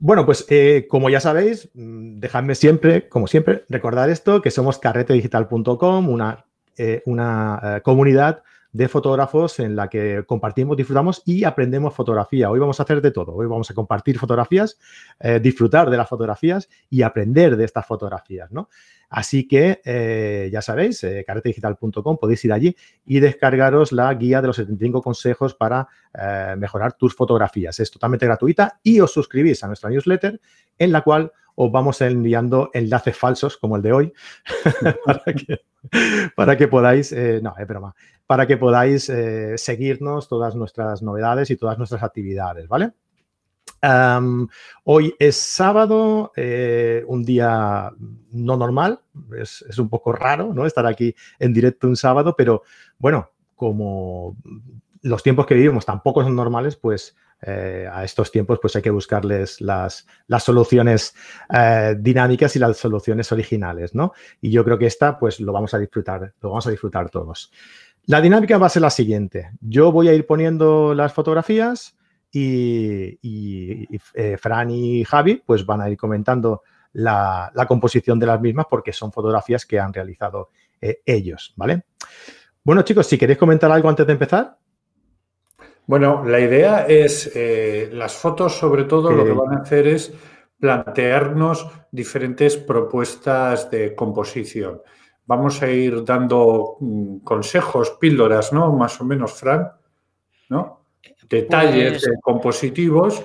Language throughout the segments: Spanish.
Bueno, pues eh, como ya sabéis, mm, dejadme siempre, como siempre, recordar esto, que somos carretedigital.com, una, eh, una eh, comunidad de fotógrafos en la que compartimos, disfrutamos y aprendemos fotografía. Hoy vamos a hacer de todo. Hoy vamos a compartir fotografías, eh, disfrutar de las fotografías y aprender de estas fotografías, ¿no? Así que eh, ya sabéis, eh, caretedigital.com, podéis ir allí y descargaros la guía de los 75 consejos para mejorar tus fotografías. Es totalmente gratuita y os suscribís a nuestra newsletter en la cual os vamos enviando enlaces falsos como el de hoy para, que, para que podáis, no, es broma, para que podáis eh, seguirnos todas nuestras novedades y todas nuestras actividades, ¿vale? hoy es sábado, eh, un día no normal, es, un poco raro ¿no? estar aquí en directo un sábado, pero bueno, como los tiempos que vivimos tampoco son normales, pues eh, a estos tiempos pues hay que buscarles las, soluciones dinámicas y las soluciones originales, ¿no? Y yo creo que esta pues lo vamos a disfrutar, lo vamos a disfrutar todos. La dinámica va a ser la siguiente. Yo voy a ir poniendo las fotografías y, eh, Fran y Javi pues van a ir comentando la, composición de las mismas porque son fotografías que han realizado eh, ellos, ¿vale? Bueno, chicos, si queréis comentar algo antes de empezar. Bueno, la idea es, eh, las fotos sobre todo lo que van a hacer es plantearnos diferentes propuestas de composición vamos a ir dando mm, consejos, píldoras, ¿no? Más o menos, Fran, ¿no? Detalles pues compositivos.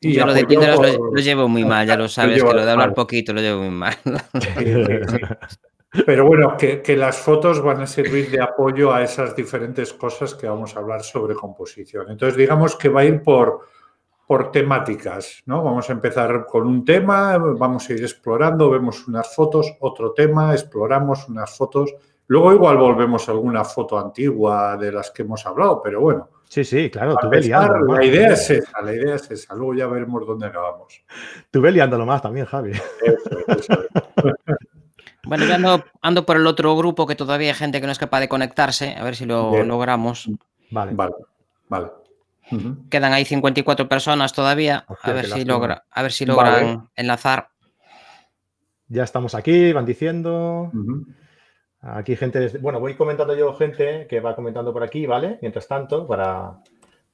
Y yo lo de píldoras pues, lo, llevo muy mal, ya lo sabes, que lo de hablar poquito lo llevo muy mal. Pero bueno, que, las fotos van a servir de apoyo a esas diferentes cosas que vamos a hablar sobre composición. Entonces, digamos que va a ir por, por temáticas, ¿no? Vamos a empezar con un tema, vamos a ir explorando, vemos unas fotos, otro tema, exploramos unas fotos. Luego igual volvemos a alguna foto antigua de las que hemos hablado, pero bueno. Sí, sí, claro, La idea es esa, la idea es esa. Luego ya veremos dónde acabamos. Tú ve liándolo más también, Javi. bueno, yo ando, por el otro grupo que todavía hay gente que no es capaz de conectarse, a ver si lo logramos. Vale. Vale, vale. Quedan ahí 54 personas todavía. a, ver si logra, a ver si logran enlazar. Ya estamos aquí, van diciendo. Aquí gente, bueno, voy comentando yo gente que va comentando por aquí, ¿vale? Mientras tanto, para,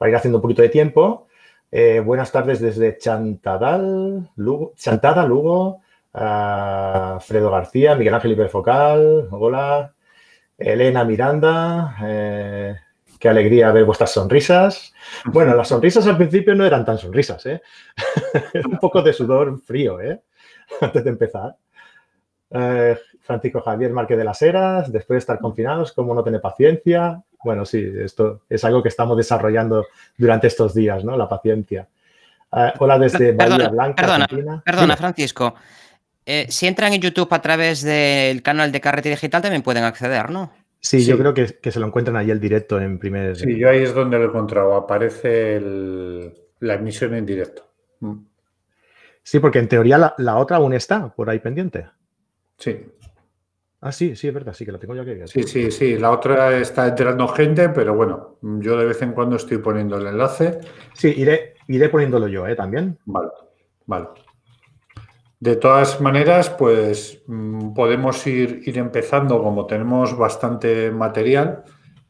ir haciendo un poquito de tiempo. Eh, buenas tardes desde Chantadal, Chantada, Lugo, ah, Fredo García, Miguel Ángel Hiperfocal, hola, Elena Miranda, eh, alegría ver vuestras sonrisas. Bueno, las sonrisas al principio no eran tan sonrisas, ¿eh? un poco de sudor frío, ¿eh? Antes de empezar. Eh, Francisco Javier Marque de las Heras, después de estar confinados, cómo no tener paciencia. Bueno, sí, esto es algo que estamos desarrollando durante estos días, ¿no? La paciencia. Eh, hola desde perdona, Blanca, perdona, Perdona, Francisco. si entran en YouTube a través del canal de Carrete Digital también pueden acceder, ¿no? Sí, yo creo que, se lo encuentran ahí el directo en primer. Sí, yo ahí es donde lo he encontrado. Aparece la emisión en directo. Mm. Sí, porque en teoría la, otra aún está por ahí pendiente. Sí. Ah, sí, sí, es verdad, sí, que la tengo yo que Sí, sí, sí, la otra está entrando gente, pero bueno, yo de vez en cuando estoy poniendo el enlace. Sí, iré, iré poniéndolo yo, ¿eh? También. Vale, vale. De todas maneras, pues mm, podemos ir, ir empezando como tenemos bastante material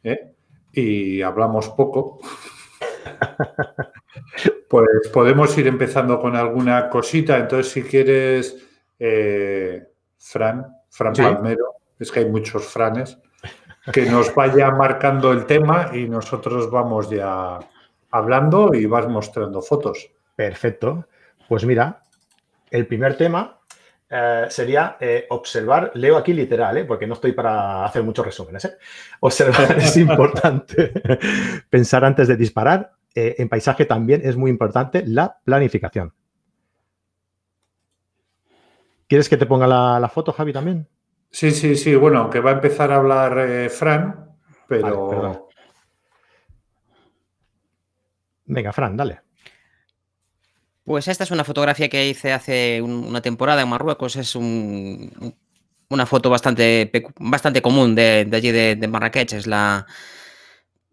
¿eh? y hablamos poco. pues podemos ir empezando con alguna cosita. Entonces, si quieres, eh, Fran, Fran Palmero, es que hay muchos Franes, que nos vaya marcando el tema y nosotros vamos ya hablando y vas mostrando fotos. Perfecto. Pues mira, el primer tema eh, sería eh, observar, leo aquí literal, eh, porque no estoy para hacer muchos resúmenes. Observar es importante. Pensar antes de disparar. en paisaje también es muy importante la planificación. ¿Quieres que te ponga la, foto, Javi, también? Sí, sí, sí. Bueno, que va a empezar a hablar Fran, pero... Venga, Fran, dale. Pues esta es una fotografía que hice hace una temporada en Marruecos. Es una foto bastante, bastante común de, allí de, de, Marrakech. Es la,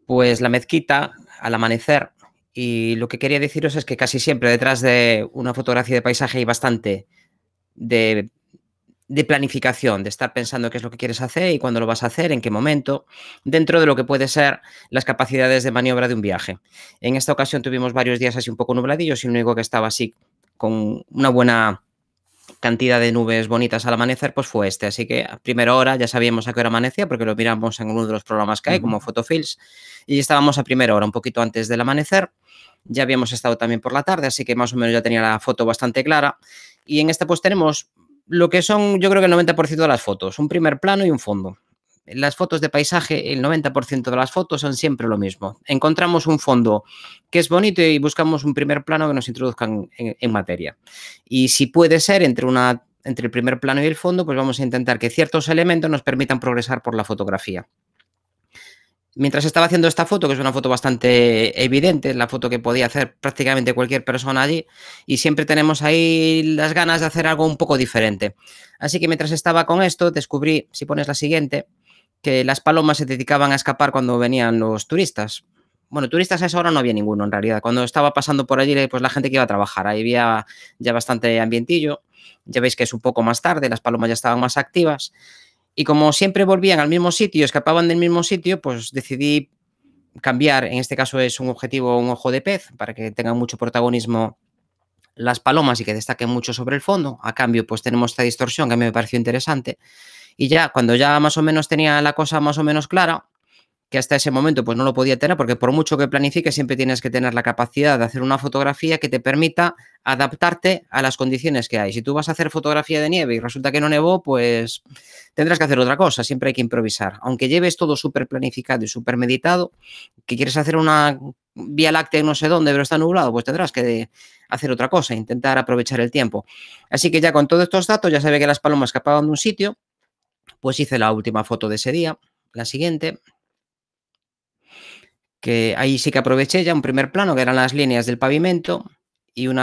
pues la mezquita al amanecer. Y lo que quería deciros es que casi siempre detrás de una fotografía de paisaje hay bastante de de planificación, de estar pensando qué es lo que quieres hacer y cuándo lo vas a hacer, en qué momento, dentro de lo que puede ser las capacidades de maniobra de un viaje. En esta ocasión tuvimos varios días así un poco nubladillos y lo único que estaba así con una buena cantidad de nubes bonitas al amanecer, pues fue este. Así que a primera hora ya sabíamos a qué hora amanecía, porque lo miramos en uno de los programas que hay, como Photofills, y estábamos a primera hora, un poquito antes del amanecer. Ya habíamos estado también por la tarde, así que más o menos ya tenía la foto bastante clara. Y en esta pues tenemos lo que son, yo creo que el 90% de las fotos, un primer plano y un fondo. Las fotos de paisaje, el 90% de las fotos son siempre lo mismo. Encontramos un fondo que es bonito y buscamos un primer plano que nos introduzca en, en materia. Y si puede ser entre una entre el primer plano y el fondo, pues vamos a intentar que ciertos elementos nos permitan progresar por la fotografía. Mientras estaba haciendo esta foto, que es una foto bastante evidente, la foto que podía hacer prácticamente cualquier persona allí, y siempre tenemos ahí las ganas de hacer algo un poco diferente. Así que mientras estaba con esto, descubrí, si pones la siguiente, que las palomas se dedicaban a escapar cuando venían los turistas. Bueno, turistas a esa hora no había ninguno en realidad. Cuando estaba pasando por allí, pues la gente que iba a trabajar, ahí había ya bastante ambientillo. Ya veis que es un poco más tarde, las palomas ya estaban más activas. Y como siempre volvían al mismo sitio, escapaban del mismo sitio, pues decidí cambiar, en este caso es un objetivo, un ojo de pez, para que tengan mucho protagonismo las palomas y que destaquen mucho sobre el fondo. A cambio, pues tenemos esta distorsión que a mí me pareció interesante. Y ya, cuando ya más o menos tenía la cosa más o menos clara, que hasta ese momento pues no lo podía tener porque por mucho que planifiques siempre tienes que tener la capacidad de hacer una fotografía que te permita adaptarte a las condiciones que hay. Si tú vas a hacer fotografía de nieve y resulta que no nevó, pues tendrás que hacer otra cosa, siempre hay que improvisar. Aunque lleves todo súper planificado y súper meditado, que quieres hacer una vía láctea no sé dónde, pero está nublado, pues tendrás que hacer otra cosa, intentar aprovechar el tiempo. Así que ya con todos estos datos ya sabe que las palomas escapaban de un sitio, pues hice la última foto de ese día, la siguiente, que ahí sí que aproveché ya un primer plano, que eran las líneas del pavimento, y un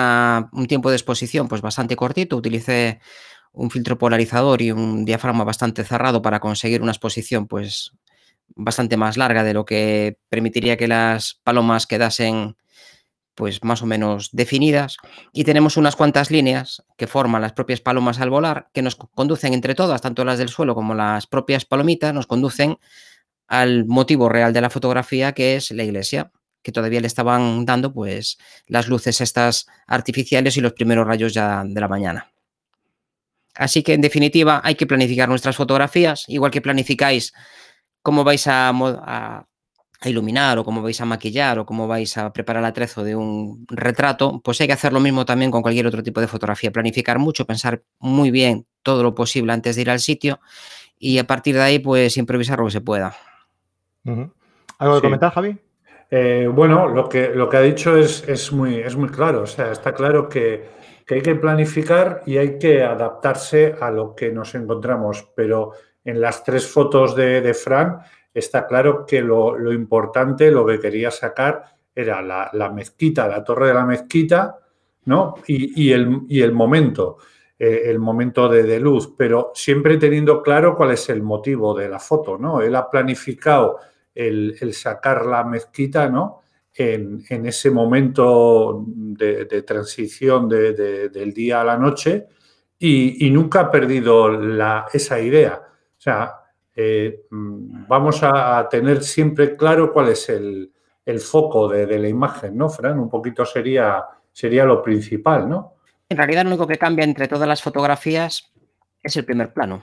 tiempo de exposición pues bastante cortito. Utilicé un filtro polarizador y un diafragma bastante cerrado para conseguir una exposición pues bastante más larga de lo que permitiría que las palomas quedasen pues más o menos definidas y tenemos unas cuantas líneas que forman las propias palomas al volar que nos conducen entre todas, tanto las del suelo como las propias palomitas, nos conducen al motivo real de la fotografía, que es la iglesia, que todavía le estaban dando pues las luces estas artificiales y los primeros rayos ya de la mañana. Así que en definitiva hay que planificar nuestras fotografías, igual que planificáis cómo vais a, iluminar o cómo vais a maquillar o cómo vais a preparar el atrezo de un retrato, pues hay que hacer lo mismo también con cualquier otro tipo de fotografía, planificar mucho, pensar muy bien todo lo posible antes de ir al sitio y a partir de ahí pues improvisar lo que se pueda. ¿Algo que comentar, Javi? Eh, bueno, lo que, lo que ha dicho es, es, muy, es muy claro. O sea, está claro que, hay que planificar y hay que adaptarse a lo que nos encontramos. Pero en las tres fotos de, de Fran está claro que lo, importante, lo que quería sacar era la, mezquita, la torre de la mezquita, ¿no? Y, el, y el, momento, eh, el momento de, luz, pero siempre teniendo claro cuál es el motivo de la foto, ¿no? Él ha planificado el, sacar la mezquita, ¿no? En, ese momento de, transición de, del día a la noche y, nunca ha perdido esa idea. O sea, eh, vamos a, tener siempre claro cuál es el, foco de, de, la imagen, ¿no, Fran? Un poquito sería, sería lo principal, ¿no? En realidad lo único que cambia entre todas las fotografías es el primer plano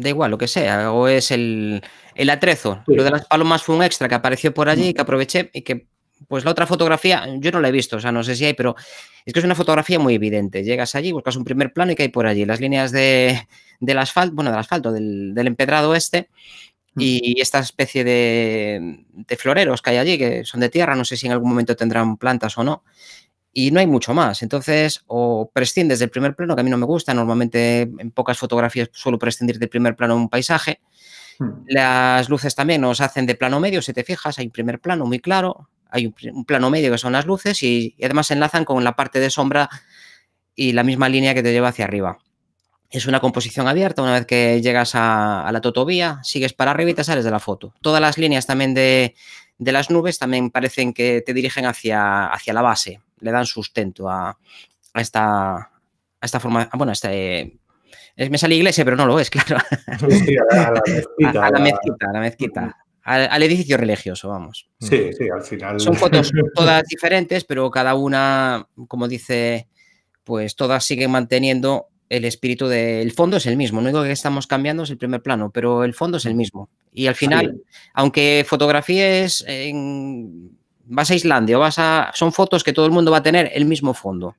da igual, lo que sea, o es el, atrezo. Lo de las palomas fue un extra que apareció por allí y mm. que aproveché y que, pues la otra fotografía, yo no la he visto, o sea, no sé si hay, pero es que es una fotografía muy evidente. Llegas allí, buscas un primer plano y que hay por allí las líneas del asfalto, bueno, del asfalto, del, empedrado este, mm. y esta especie de, de, floreros que hay allí, que son de tierra, no sé si en algún momento tendrán plantas o no, y no hay mucho más. Entonces, o prescindes del primer plano, que a mí no me gusta, normalmente en pocas fotografías suelo prescindir del primer plano un paisaje. Hmm. Las luces también nos hacen de plano medio, si te fijas, hay un primer plano muy claro, hay un, plano medio que son las luces y, además se enlazan con la parte de sombra y la misma línea que te lleva hacia arriba. Es una composición abierta, una vez que llegas a, la totovía, sigues para arriba y te sales de la foto. Todas las líneas también de, las nubes también parecen que te dirigen hacia, hacia la base, le dan sustento a, esta, esta forma, bueno, este, me sale iglesia, pero no lo es, claro. a, la mezquita, a, la mezquita. Al, edificio religioso, vamos. Sí, sí, al final. Son fotos todas diferentes, pero cada una, como dice, pues todas siguen manteniendo el espíritu del fondo es el mismo. Lo único que estamos cambiando es el primer plano, pero el fondo es el mismo. Y al final, aunque fotografíes en vas a Islandia o vas a... Son fotos que todo el mundo va a tener el mismo fondo.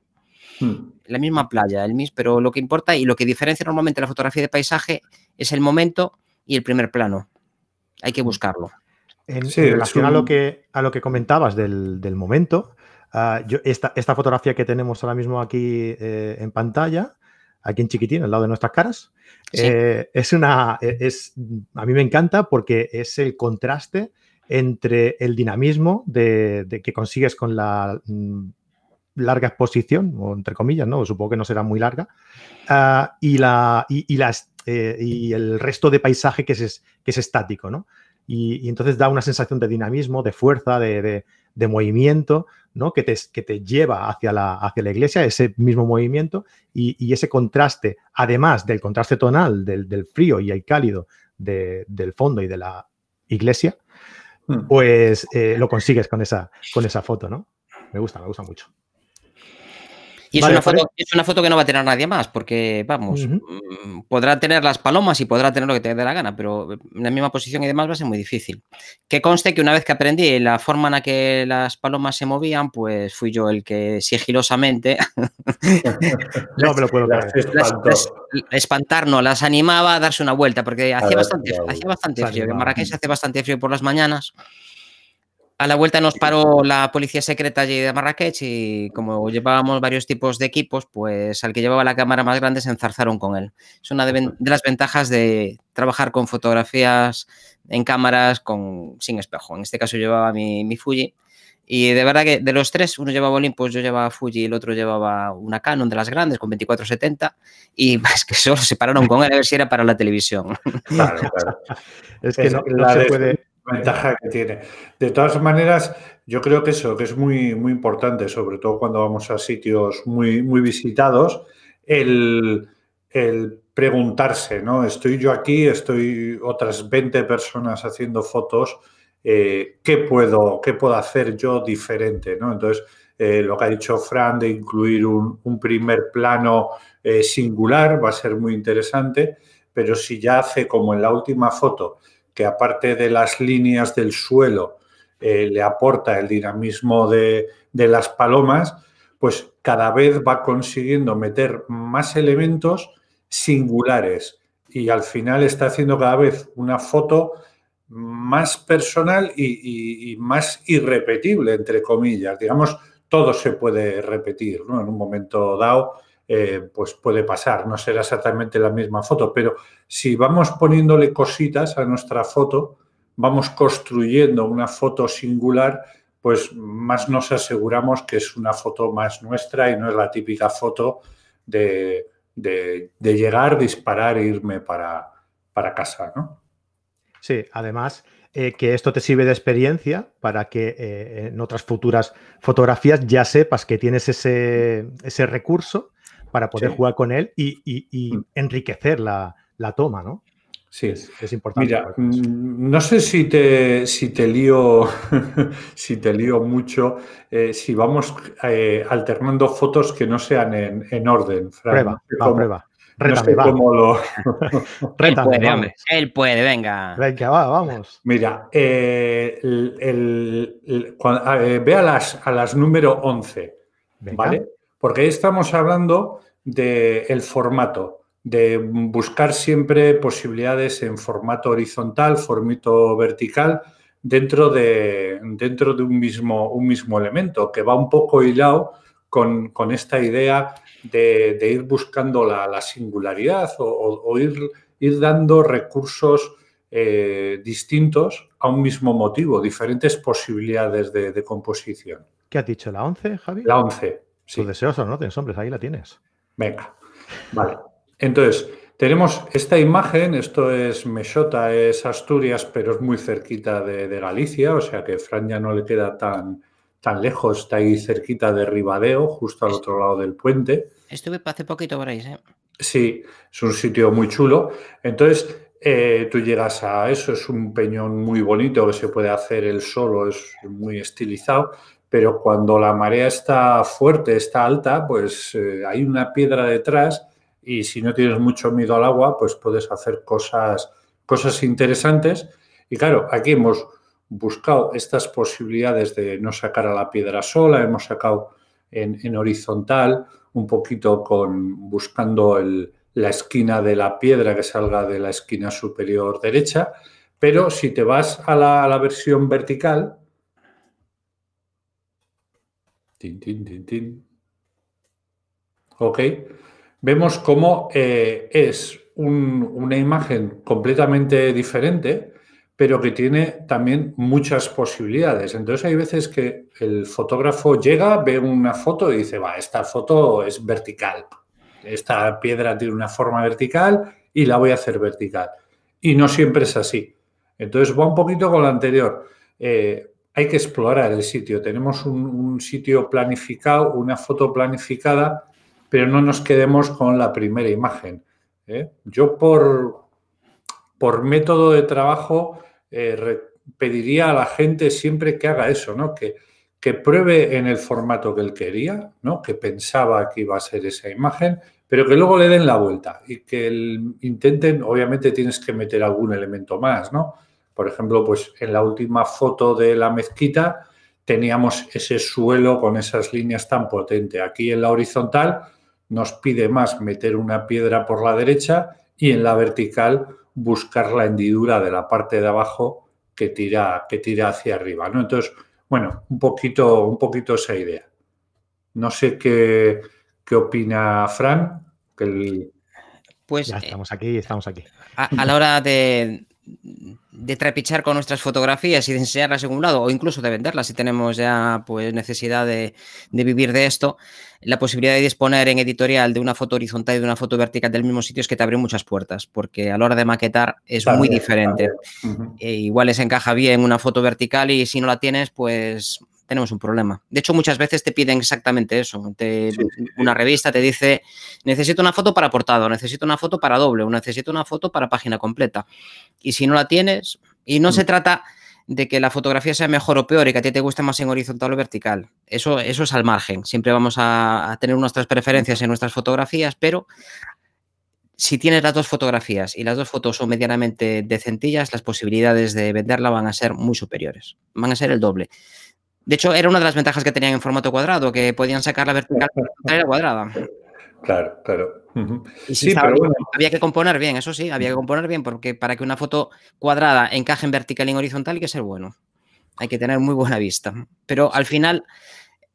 Hmm. La misma playa, el mismo, pero lo que importa y lo que diferencia normalmente la fotografía de paisaje es el momento y el primer plano. Hay que hmm. buscarlo. En, relación a, lo que, a lo que comentabas del, momento, ah, esta, fotografía que tenemos ahora mismo aquí eh, en pantalla, aquí en chiquitín, al lado de nuestras caras, eh, es una, e, es, a mí me encanta porque es el contraste entre el dinamismo de, que consigues con la mm, larga exposición, o entre comillas, ¿no? Supongo que no será muy larga, ah, y, la, las, eh, y, el resto de paisaje que es, estático, Y, entonces da una sensación de dinamismo, de fuerza, de, movimiento, ¿no? Que te, lleva hacia la, iglesia, ese mismo movimiento y, ese contraste, además del contraste tonal del, frío y el cálido del fondo y de la iglesia, Mm. pues eh, lo consigues con esa, con esa foto, ¿no? Me gusta, me gusta mucho. Y es, una foto, que no va a tener nadie más, porque, vamos, mm, podrá tener las palomas y podrá tener lo que te dé la gana, pero en la misma posición y demás va a ser muy difícil. Que conste que una vez que aprendí la forma en la que las palomas se movían, pues fui yo el que sigilosamente. no me lo puedo creer. Espantarnos, las, espantar, las animaba a darse una vuelta, porque hacía, bastante, hacía bastante, frío. En Marrakech hace bastante frío por las mañanas. A la vuelta nos paró la policía secreta allí de Marrakech y como llevábamos varios tipos de equipos, pues al que llevaba la cámara más grande se enzarzaron con él. Es una de, las ventajas de trabajar con fotografías en cámaras con, sin espejo. En este caso llevaba mi, Fuji. Y de verdad que de los tres, uno llevaba Olympus, yo llevaba Fuji y el otro llevaba una Canon de las grandes con 2470 y más que solo se pararon con él a ver si era para la televisión. Claro, claro. es que no, se puede ventaja que tiene. De todas maneras, yo creo que eso que es muy, muy importante, sobre todo cuando vamos a sitios muy, muy visitados, el, preguntarse, ¿no? Estoy yo aquí, estoy otras 20 personas haciendo fotos, eh, ¿qué, puedo, puedo hacer yo diferente? ¿no? Entonces, eh, lo que ha dicho Fran de incluir un, primer plano eh, singular va a ser muy interesante, pero si ya hace como en la última foto, que aparte de las líneas del suelo eh, le aporta el dinamismo de, las palomas, pues cada vez va consiguiendo meter más elementos singulares y al final está haciendo cada vez una foto más personal y, más irrepetible, entre comillas. Digamos, todo se puede repetir en un momento dado eh, pues puede pasar, no será exactamente la misma foto, pero si vamos poniéndole cositas a nuestra foto, vamos construyendo una foto singular, pues más nos aseguramos que es una foto más nuestra y no es la típica foto de, llegar, disparar e irme para, para casa, Sí, además eh, que esto te sirve de experiencia para que eh, en otras futuras fotografías ya sepas que tienes ese recurso para poder jugar con él y, mm. enriquecer la, toma, ¿no? Sí, es, importante. Mira, mm, no sé si te, si te lío, si te lío mucho, eh, si vamos eh, alternando fotos que no sean en, orden. Prueba, prueba. no él puede, venga. Venga, vamos. Mira, eh, ah, ve a las, número 11, ¿vale? Porque ahí estamos hablando del formato, de buscar siempre posibilidades en formato horizontal, formato vertical, dentro de, dentro de un, mismo, un mismo elemento, que va un poco hilado con, esta idea de, ir buscando la, singularidad o, ir, ir, dando recursos eh, distintos a un mismo motivo, diferentes posibilidades de, composición. ¿Qué ha dicho? ¿La 11, Javi? La 11. Sí. deseos ¿no? Tienes hombres, ahí la tienes. Venga. Vale. Entonces, tenemos esta imagen, esto es Meshota, es Asturias, pero es muy cerquita de, Galicia, o sea que Fran ya no le queda tan, tan lejos, está ahí cerquita de Ribadeo, justo al otro lado del puente. Estuve hace poquito por ahí, ¿eh? Sí, es un sitio muy chulo. Entonces, eh, tú llegas a eso, es un peñón muy bonito que se puede hacer el solo, es muy estilizado, pero cuando la marea está fuerte, está alta, pues eh, hay una piedra detrás y si no tienes mucho miedo al agua, pues puedes hacer cosas, cosas interesantes. Y claro, aquí hemos buscado estas posibilidades de no sacar a la piedra sola, hemos sacado en, horizontal, un poquito con buscando la esquina de la piedra que salga de la esquina superior derecha, pero si te vas a la, a la versión vertical, Tin, tin, tin, ok. Vemos cómo eh, es una imagen completamente diferente, pero que tiene también muchas posibilidades. Entonces hay veces que el fotógrafo llega, ve una foto y dice, va, esta foto es vertical, esta piedra tiene una forma vertical y la voy a hacer vertical. Y no siempre es así. Entonces va un poquito con lo anterior. Eh, hay que explorar el sitio. Tenemos un, sitio planificado, una foto planificada, pero no nos quedemos con la primera imagen. ¿eh? Yo por, por método de trabajo eh, pediría a la gente siempre que haga eso, ¿no? Que, que pruebe en el formato que él quería, ¿no? que pensaba que iba a ser esa imagen, pero que luego le den la vuelta y que intenten, obviamente tienes que meter algún elemento más, ¿no? Por ejemplo, pues en la última foto de la mezquita teníamos ese suelo con esas líneas tan potentes. Aquí en la horizontal nos pide más meter una piedra por la derecha y en la vertical buscar la hendidura de la parte de abajo que tira, que tira hacia arriba. ¿no? Entonces, bueno, un poquito, un poquito esa idea. No sé qué, qué opina Fran. Pues ya eh, estamos aquí, estamos aquí. a la hora de, de trapichar con nuestras fotografías y de enseñarlas en un lado o incluso de venderlas si tenemos ya pues necesidad de, vivir de esto, la posibilidad de disponer en editorial de una foto horizontal y de una foto vertical del mismo sitio es que te abre muchas puertas porque a la hora de maquetar es muy diferente. Eh, igual les encaja bien una foto vertical y si no la tienes pues tenemos un problema. De hecho, muchas veces te piden exactamente eso. Una revista te dice, necesito una foto para portado, necesito una foto para doble, o necesito una foto para página completa. Y si no la tienes, y no mm. se trata de que la fotografía sea mejor o peor y que a ti te guste más en horizontal o vertical. Eso, eso es al margen. Siempre vamos a, a tener nuestras preferencias en nuestras fotografías, pero si tienes las dos fotografías y las dos fotos son medianamente decentillas, las posibilidades de venderla van a ser muy superiores, van a ser el doble. De hecho, era una de las ventajas que tenían en formato cuadrado, que podían sacar la vertical y la cuadrada. Claro, claro. sí, pero había que componer bien, eso sí, había que componer bien, porque para que una foto cuadrada encaje en vertical y en horizontal hay que ser bueno. Hay que tener muy buena vista. Pero al final,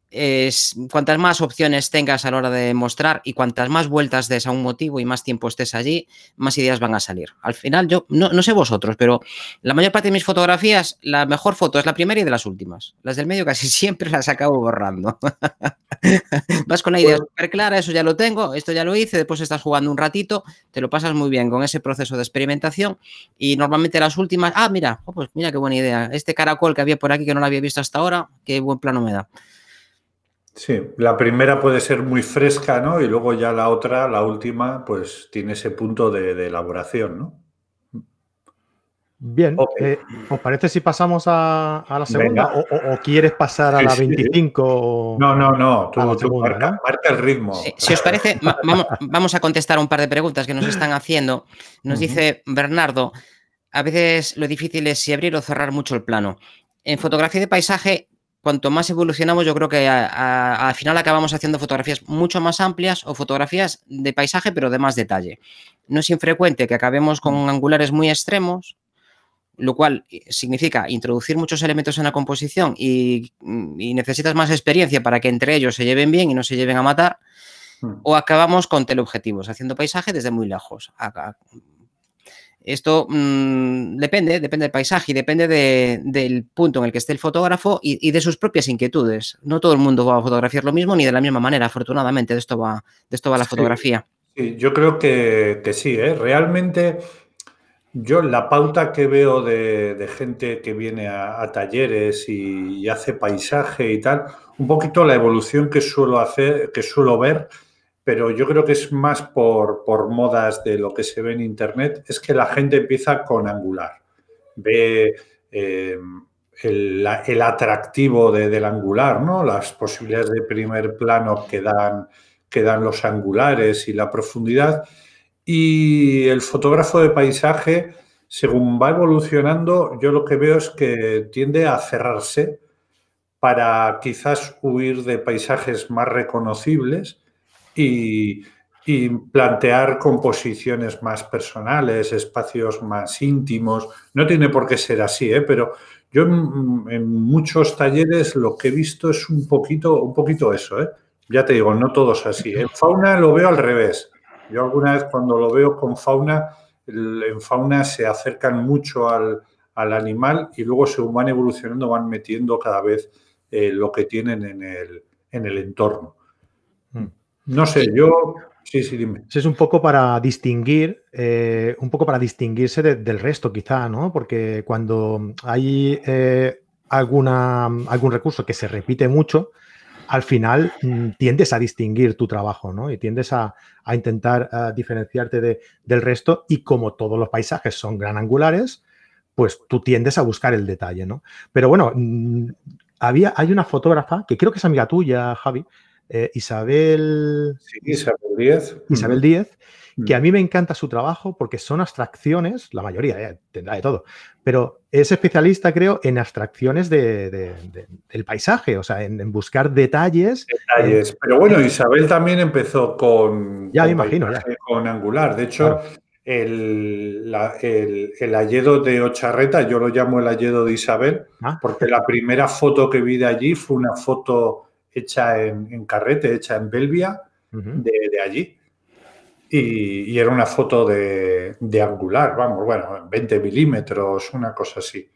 es, cuantas más opciones tengas a la hora de mostrar y cuantas más vueltas des a un motivo y más tiempo estés allí, más ideas van a salir. Al final, yo no, sé vosotros, pero la mayor parte de mis fotografías, la mejor foto es la primera y de las últimas. Las del medio casi siempre las acabo borrando. Vas con la idea súper clara, eso ya lo tengo, esto ya lo hice, después estás jugando un ratito, te lo pasas muy bien con ese proceso de experimentación y normalmente las últimas, ah, mira, oh, pues mira qué buena idea, este caracol que había por aquí que no lo había visto hasta ahora, qué buen plano me da. Sí, la primera puede ser muy fresca, ¿no? Y luego ya la otra, la última, pues tiene ese punto de, elaboración, ¿no? Bien, eh, ¿os parece si pasamos a, la segunda? O, quieres pasar a la 25? no, no, no, tú, marca, el ritmo. si os parece, vamos, a contestar un par de preguntas que nos están haciendo. Nos dice Bernardo, a veces lo difícil es si abrir o cerrar mucho el plano. En fotografía de paisaje, cuanto más evolucionamos, yo creo que al final acabamos haciendo fotografías mucho más amplias o fotografías de paisaje, pero de más detalle. No es infrecuente que acabemos con mm. angulares muy extremos, lo cual eh, significa introducir muchos elementos en la composición mm, y, necesitas más experiencia para que entre ellos se lleven bien y no se lleven a matar. Mm. O acabamos con teleobjetivos, haciendo paisaje desde muy lejos. Esto mm, depende, depende del paisaje y depende del punto en el que esté el fotógrafo y, de sus propias inquietudes. No todo el mundo va a fotografiar lo mismo ni de la misma manera, afortunadamente, de esto va, de esto va la fotografía. yo creo que, sí, ¿eh? realmente yo la pauta que veo de, gente que viene a, talleres y, y, hace paisaje y tal, un poquito la evolución que suelo hacer, que suelo ver pero yo creo que es más por, modas de lo que se ve en Internet, es que la gente empieza con Angular. Ve eh, el, atractivo de, del Angular, ¿no? las posibilidades de primer plano que dan, que dan los angulares y la profundidad. Y el fotógrafo de paisaje, según va evolucionando, yo lo que veo es que tiende a cerrarse para quizás huir de paisajes más reconocibles y, plantear composiciones más personales, espacios más íntimos. No tiene por qué ser así, ¿eh? pero yo mm, mm, en, muchos talleres lo que he visto es un poquito, un poquito eso. ¿eh? Ya te digo, no todos así. En fauna lo veo al revés. Yo alguna vez cuando lo veo con fauna, en fauna se acercan mucho al, animal y luego se van evolucionando van metiendo cada vez eh, lo que tienen en el, entorno. Mm. No sé, yo. Sí, sí, dime. Es un poco para distinguir, eh, un poco para distinguirse del resto, quizá, ¿no? Porque cuando hay eh, alguna, algún recurso que se repite mucho, al final mm, tiendes a distinguir tu trabajo, ¿no? Y tiendes a, intentar diferenciarte del resto. Y como todos los paisajes son gran angulares, pues tú tiendes a buscar el detalle, ¿no? Pero bueno, mm, había, hay una fotógrafa que creo que es amiga tuya, Javi, eh, Isabel, sí, Isabel Díez. Isabel Díez, que a mí me encanta su trabajo porque son abstracciones, la mayoría eh, tendrá de todo, pero es especialista, creo, en abstracciones del paisaje, o sea, en, buscar detalles. Detalles. pero bueno, Isabel también empezó con. Ya imagino, Con Angular. De hecho. El, el, de Ocharreta, yo lo llamo el Alledo de Isabel, ah. porque la primera foto que vi de allí fue una foto hecha en, carrete, hecha en Belvia, de, allí. Y, era una foto de, angular, vamos, bueno, 20 milímetros, una cosa así.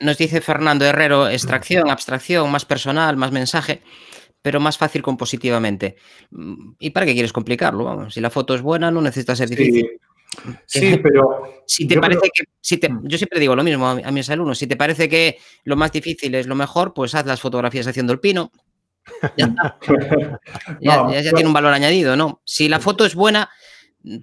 Nos, dice Fernando Herrero, extracción, abstracción, más personal, más mensaje pero más fácil compositivamente. Mm, ¿Y para qué quieres complicarlo? si la foto es buena, no necesita ser difícil. Sí, pero. Si te parece yo siempre digo lo mismo a, mis alumnos. Si te parece que lo más difícil es lo mejor, pues haz las fotografías haciendo el pino. Ya, tiene un valor añadido, ¿no? Si la foto es buena,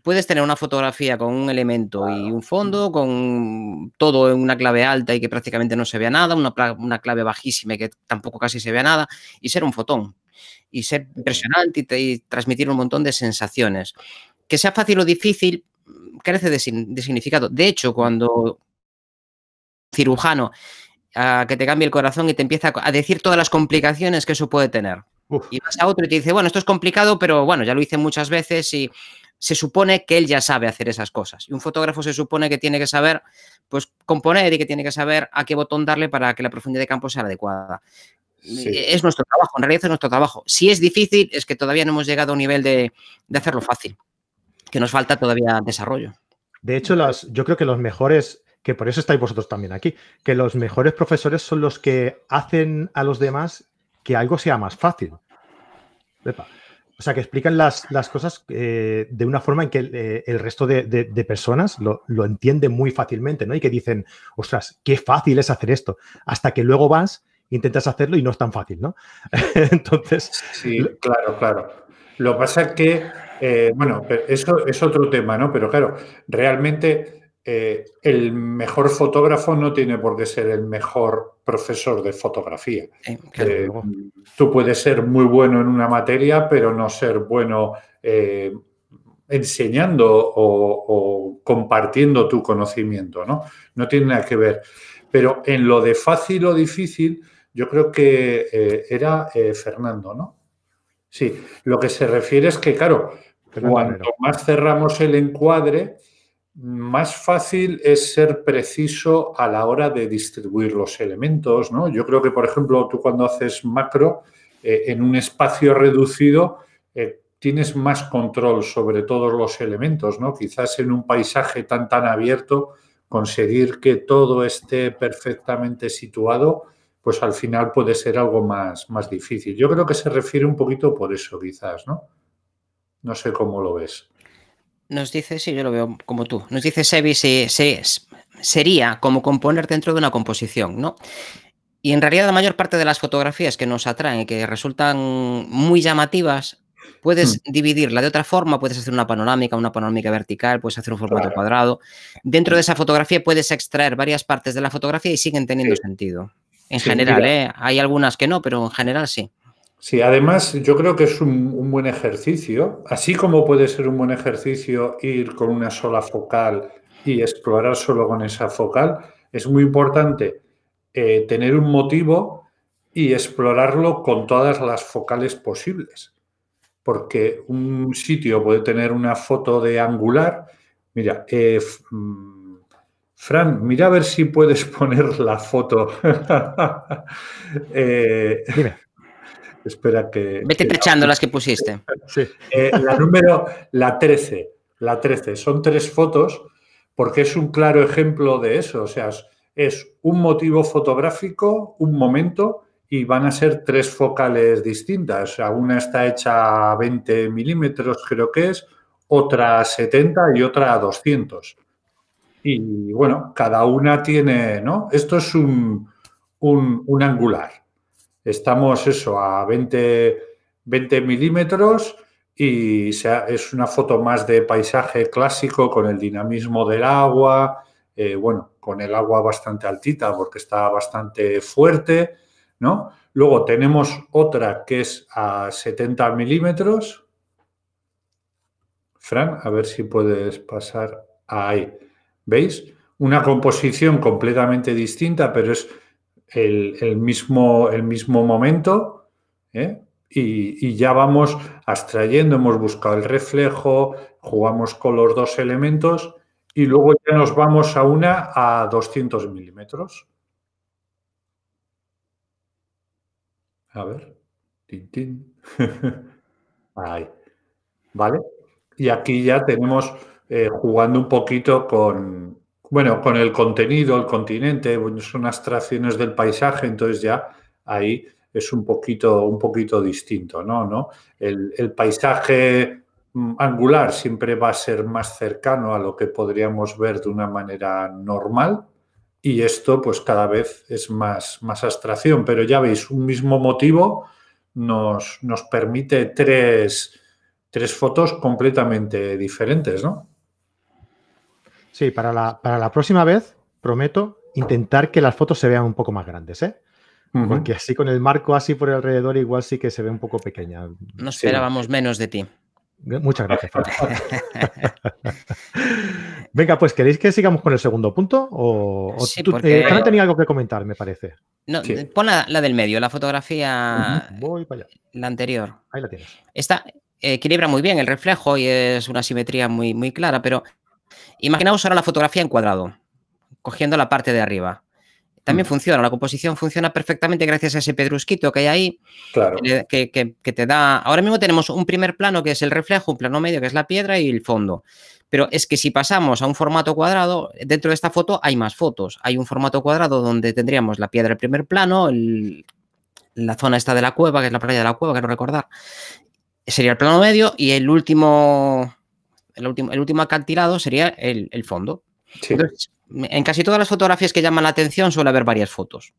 puedes tener una fotografía con un elemento y un fondo, con todo en una clave alta y que prácticamente no se vea nada, una, clave bajísima y que tampoco casi se vea nada, y ser un fotón. Y ser impresionante y transmitir un montón de sensaciones. Que sea fácil o difícil, carece de, significado. De hecho, cuando cirujano ah, que te cambie el corazón y te empieza a decir todas las complicaciones que eso puede tener. Y vas a otro y te dice, bueno, esto es complicado, pero bueno, ya lo hice muchas veces y se supone que él ya sabe hacer esas cosas. Y un fotógrafo se supone que tiene que saber, pues, componer y que tiene que saber a qué botón darle para que la profundidad de campo sea la adecuada. Eh, es nuestro trabajo, en realidad es nuestro trabajo. Si es difícil, es que todavía no hemos llegado a un nivel de hacerlo fácil que nos falta todavía desarrollo. De hecho, las, yo creo que los mejores, que por eso estáis vosotros también aquí, que los mejores profesores son los que hacen a los demás que algo sea más fácil. O sea, que explican las, cosas eh, de una forma en que eh, el resto de, personas lo, lo, entienden muy fácilmente, ¿no? Y que dicen, ostras, qué fácil es hacer esto. Hasta que luego vas, intentas hacerlo y no es tan fácil, ¿no? Entonces. Sí, claro, claro. Lo que pasa es que eh, bueno, eso es otro tema, ¿no? Pero claro, realmente eh, el mejor fotógrafo no tiene por qué ser el mejor profesor de fotografía. Eh, tú puedes ser muy bueno en una materia, pero no ser bueno enseñando o, compartiendo tu conocimiento, ¿no? No tiene nada que ver. Pero en lo de fácil o difícil, yo creo que era Fernando, ¿no? Sí, lo que se refiere es que, claro, Cuanto más cerramos el encuadre, más fácil es ser preciso a la hora de distribuir los elementos, ¿no? Yo creo que, por ejemplo, tú cuando haces macro eh, en un espacio reducido, eh, tienes más control sobre todos los elementos, ¿no? Quizás en un paisaje tan tan abierto, conseguir que todo esté perfectamente situado, pues al final puede ser algo más, más difícil. Yo creo que se refiere un poquito por eso, quizás, ¿no? No sé cómo lo ves. Nos dice, sí, yo lo veo como tú. Nos dice Sebi si, sería como componer dentro de una composición, ¿no? Y en realidad la mayor parte de las fotografías que nos atraen, que resultan muy llamativas, puedes hmm. dividirla de otra forma, puedes hacer una panorámica, una panorámica vertical, puedes hacer un formato cuadrado. Dentro hmm. de esa fotografía puedes extraer varias partes de la fotografía y siguen teniendo sentido. En general, ¿eh? hay algunas que no, pero en general sí. Sí, además yo creo que es un, buen ejercicio, así como puede ser un buen ejercicio ir con una sola focal y explorar solo con esa focal, es muy importante eh, tener un motivo y explorarlo con todas las focales posibles, porque un sitio puede tener una foto de angular, mira, eh, mm, Fran, mira a ver si puedes poner la foto. Eh, Dime. Espera que. Vete trechando las que pusiste. Eh, la número, la 13. La 13. Son tres fotos porque es un claro ejemplo de eso. O sea, es un motivo fotográfico, un momento y van a ser tres focales distintas. una está hecha a 20 milímetros, creo que es, otra a 70 y otra a 200. Y bueno, cada una tiene, ¿no? Esto es un, un angular. Estamos eso, a 20, 20 milímetros y es una foto más de paisaje clásico con el dinamismo del agua, eh, bueno, con el agua bastante altita porque está bastante fuerte, ¿no? Luego tenemos otra que es a 70 milímetros. Fran, a ver si puedes pasar ahí. ¿Veis? Una composición completamente distinta, pero es el, mismo, el mismo momento ¿eh? y, ya vamos abstrayendo, hemos buscado el reflejo, jugamos con los dos elementos y luego ya nos vamos a una a 200 milímetros. A ver. Tin, Ahí. ¿Vale? Y aquí ya tenemos eh, jugando un poquito con, bueno, con el contenido, el continente, son abstracciones del paisaje, entonces ya ahí es un poquito, un poquito distinto, ¿no? ¿No? El, paisaje mm, angular siempre va a ser más cercano a lo que podríamos ver de una manera normal y esto pues cada vez es más, más abstracción, pero ya veis, un mismo motivo nos, nos permite tres, tres fotos completamente diferentes, ¿no? Sí, para la, próxima vez, prometo, intentar que las fotos se vean un poco más grandes, ¿eh? Porque así con el marco así por alrededor igual sí que se ve un poco pequeña. No esperábamos menos de ti. Muchas gracias. Venga, pues queréis que sigamos con el segundo punto o, o tú, eh, tenía algo que comentar, me parece. pon la, del medio, la fotografía. Voy para allá. La anterior. Ahí la tienes. Esta eh, equilibra muy bien el reflejo y es una simetría muy, muy clara, pero Imaginaos ahora la fotografía en cuadrado, cogiendo la parte de arriba. También mm. funciona, la composición funciona perfectamente gracias a ese pedrusquito que hay ahí, que, te da... Ahora mismo tenemos un primer plano que es el reflejo, un plano medio que es la piedra y el fondo. Pero es que si pasamos a un formato cuadrado, dentro de esta foto hay más fotos. Hay un formato cuadrado donde tendríamos la piedra en primer plano, la zona esta de la cueva, que es la playa de la cueva, que no recordar. Sería el plano medio y el último el último, acantilado sería el, fondo. en casi todas las fotografías que llaman la atención suele haber varias fotos.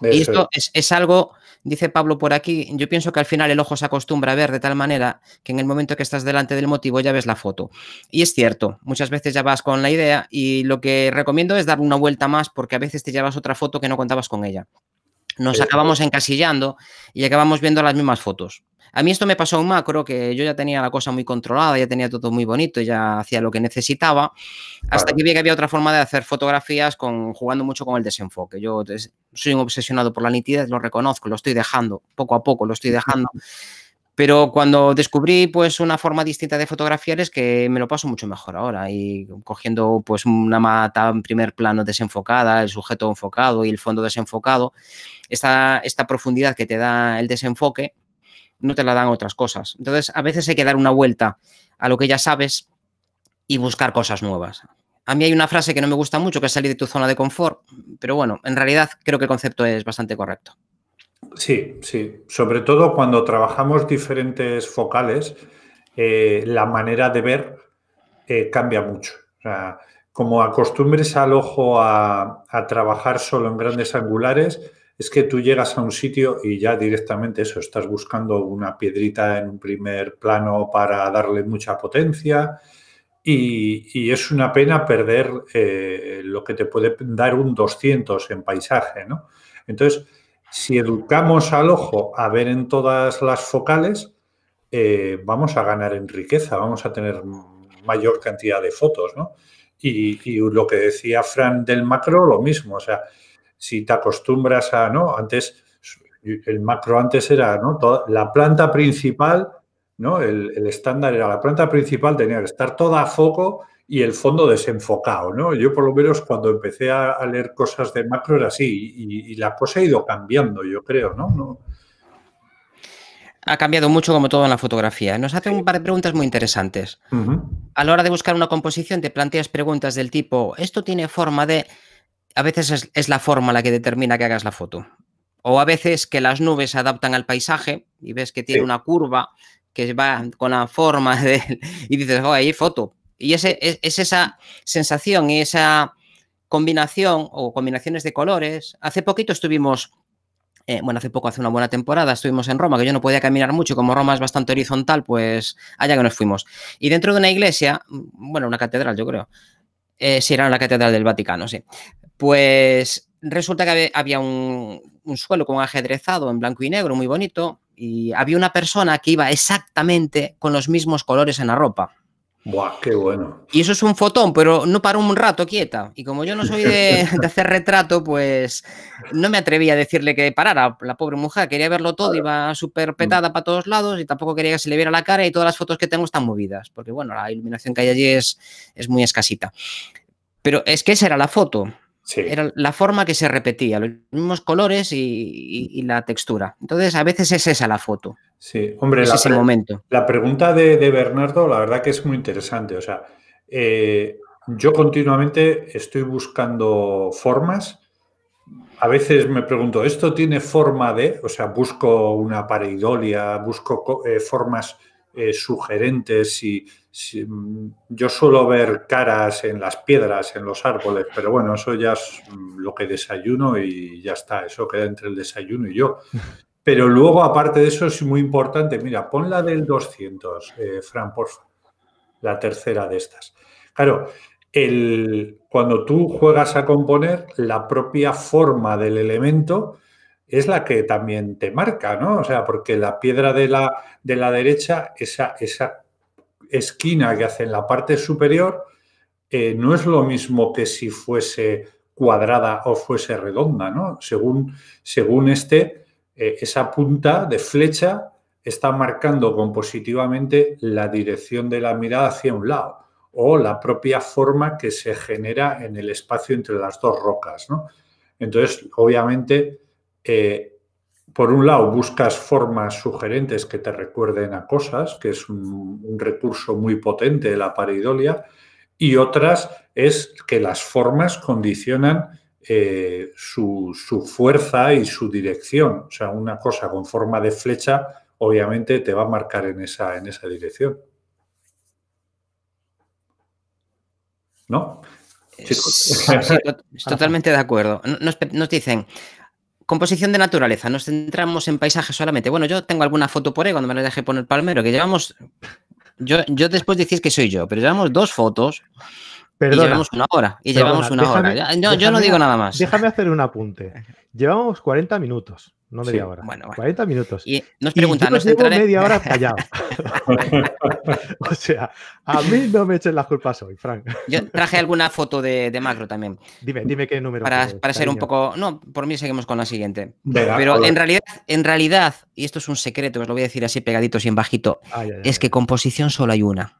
Y esto es, algo, dice Pablo por aquí, yo pienso que al final el ojo se acostumbra a ver de tal manera que en el momento que estás delante del motivo ya ves la foto. Y es cierto, muchas veces ya vas con la idea y lo que recomiendo es dar una vuelta más porque a veces te llevas otra foto que no contabas con ella. Nos acabamos encasillando y acabamos viendo las mismas fotos. A mí esto me pasó un macro, que yo ya tenía la cosa muy controlada, ya tenía todo muy bonito, ya hacía lo que necesitaba, hasta que vi que había otra forma de hacer fotografías con, jugando mucho con el desenfoque. Yo soy un obsesionado por la nitidez, lo reconozco, lo estoy dejando, poco a poco lo estoy dejando. Pero cuando descubrí pues una forma distinta de fotografiar es que me lo paso mucho mejor ahora y cogiendo pues una mata en primer plano desenfocada, el sujeto enfocado y el fondo desenfocado, esta profundidad que te da el desenfoque no te la dan otras cosas. Entonces, a veces hay que dar una vuelta a lo que ya sabes y buscar cosas nuevas. A mí hay una frase que no me gusta mucho, que es salir de tu zona de confort, pero bueno, en realidad creo que el concepto es bastante correcto. Sí, sí. Sobre todo cuando trabajamos diferentes focales, eh, la manera de ver eh, cambia mucho. como acostumbres al ojo a trabajar solo en grandes angulares, es que tú llegas a un sitio y ya directamente eso, estás buscando una piedrita en un primer plano para darle mucha potencia y, es una pena perder eh, lo que te puede dar un 200 en paisaje, ¿no? Entonces, si educamos al ojo a ver en todas las focales, eh, vamos a ganar en riqueza, vamos a tener mayor cantidad de fotos, ¿no? Y, y lo que decía Fran del macro, lo mismo, o sea, si te acostumbras a, ¿no? Antes, el macro antes era, ¿no? la planta principal, ¿no? El, estándar era la planta principal tenía que estar toda a foco y el fondo desenfocado, ¿no? Yo por lo menos cuando empecé a, leer cosas de macro era así y, la cosa ha ido cambiando, yo creo, ¿no? ¿No? Ha cambiado mucho como todo en la fotografía. Nos hace un par de preguntas muy interesantes. A la hora de buscar una composición te planteas preguntas del tipo, ¿esto tiene forma de a veces es, la forma la que determina que hagas la foto. O a veces que las nubes se adaptan al paisaje y ves que tiene una curva que va con la forma y dices, oh, ahí foto. Y ese, es, esa sensación y esa combinación o combinaciones de colores. Hace poquito estuvimos, eh, bueno, hace poco, hace una buena temporada, estuvimos en Roma, que yo no podía caminar mucho, como Roma es bastante horizontal, pues allá que nos fuimos. Y dentro de una iglesia, mm, bueno, una catedral, yo creo, eh, si era la Catedral del Vaticano, sí. Pues resulta que había un, suelo con ajedrezado en blanco y negro, muy bonito, y había una persona que iba exactamente con los mismos colores en la ropa. Buah, qué bueno. Y eso es un fotón, pero no para un rato quieta. Y como yo no soy de, hacer retrato, pues no me atrevía a decirle que parara. La pobre mujer quería verlo todo, iba súper petada para todos lados y tampoco quería que se le viera la cara y todas las fotos que tengo están movidas, porque bueno, la iluminación que hay allí es, es muy escasita. Pero es que esa era la foto. Era la forma que se repetía, los mismos colores y, la textura. Entonces, a veces es esa la foto. Sí, hombre, la, ese momento. La pregunta de, Bernardo, la verdad que es muy interesante. O sea, eh, yo continuamente estoy buscando formas. A veces me pregunto, ¿esto tiene forma de? O sea, busco una pareidolia, busco eh, formas eh, sugerentes y Mm, yo suelo ver caras en las piedras, en los árboles, pero bueno, eso ya es mm, lo que desayuno y ya está, eso queda entre el desayuno y yo. Pero luego, aparte de eso, es muy importante, mira, pon la del 200, eh, Fran, porfa, la tercera de estas. Claro, el, cuando tú juegas a componer, la propia forma del elemento es la que también te marca, ¿no? O sea, porque la piedra de la, de la derecha, esa, esa esquina que hace en la parte superior eh, no es lo mismo que si fuese cuadrada o fuese redonda, ¿no? Según, según este, eh, esa punta de flecha está marcando compositivamente la dirección de la mirada hacia un lado o la propia forma que se genera en el espacio entre las dos rocas, ¿no? Entonces, obviamente, eh, por un lado, buscas formas sugerentes que te recuerden a cosas, que es un, recurso muy potente de la pareidolia, y otras es que las formas condicionan eh, su, fuerza y su dirección. O sea, una cosa con forma de flecha obviamente te va a marcar en esa, en esa dirección. ¿No? Eh, totalmente de acuerdo. nos dicen, composición de naturaleza, nos centramos en paisajes solamente. Bueno, yo tengo alguna foto por ahí cuando me la dejé poner Palmero, que llevamos. Yo, yo después decís que soy yo, pero llevamos dos fotos. y llevamos una hora. Y llevamos una hora. yo no digo nada más. Déjame hacer un apunte. Llevamos 40 minutos no media hora. 40 minutos. Y nos preguntan, media hora callado. o sea, a mí no me echen las culpas hoy, Frank. yo traje alguna foto de, de, macro también. Dime, dime qué número. Para, ser un poco. No, por mí seguimos con la siguiente. Pero en realidad, en realidad, y esto es un secreto, os lo voy a decir así pegadito y en bajito, es que composición solo hay una.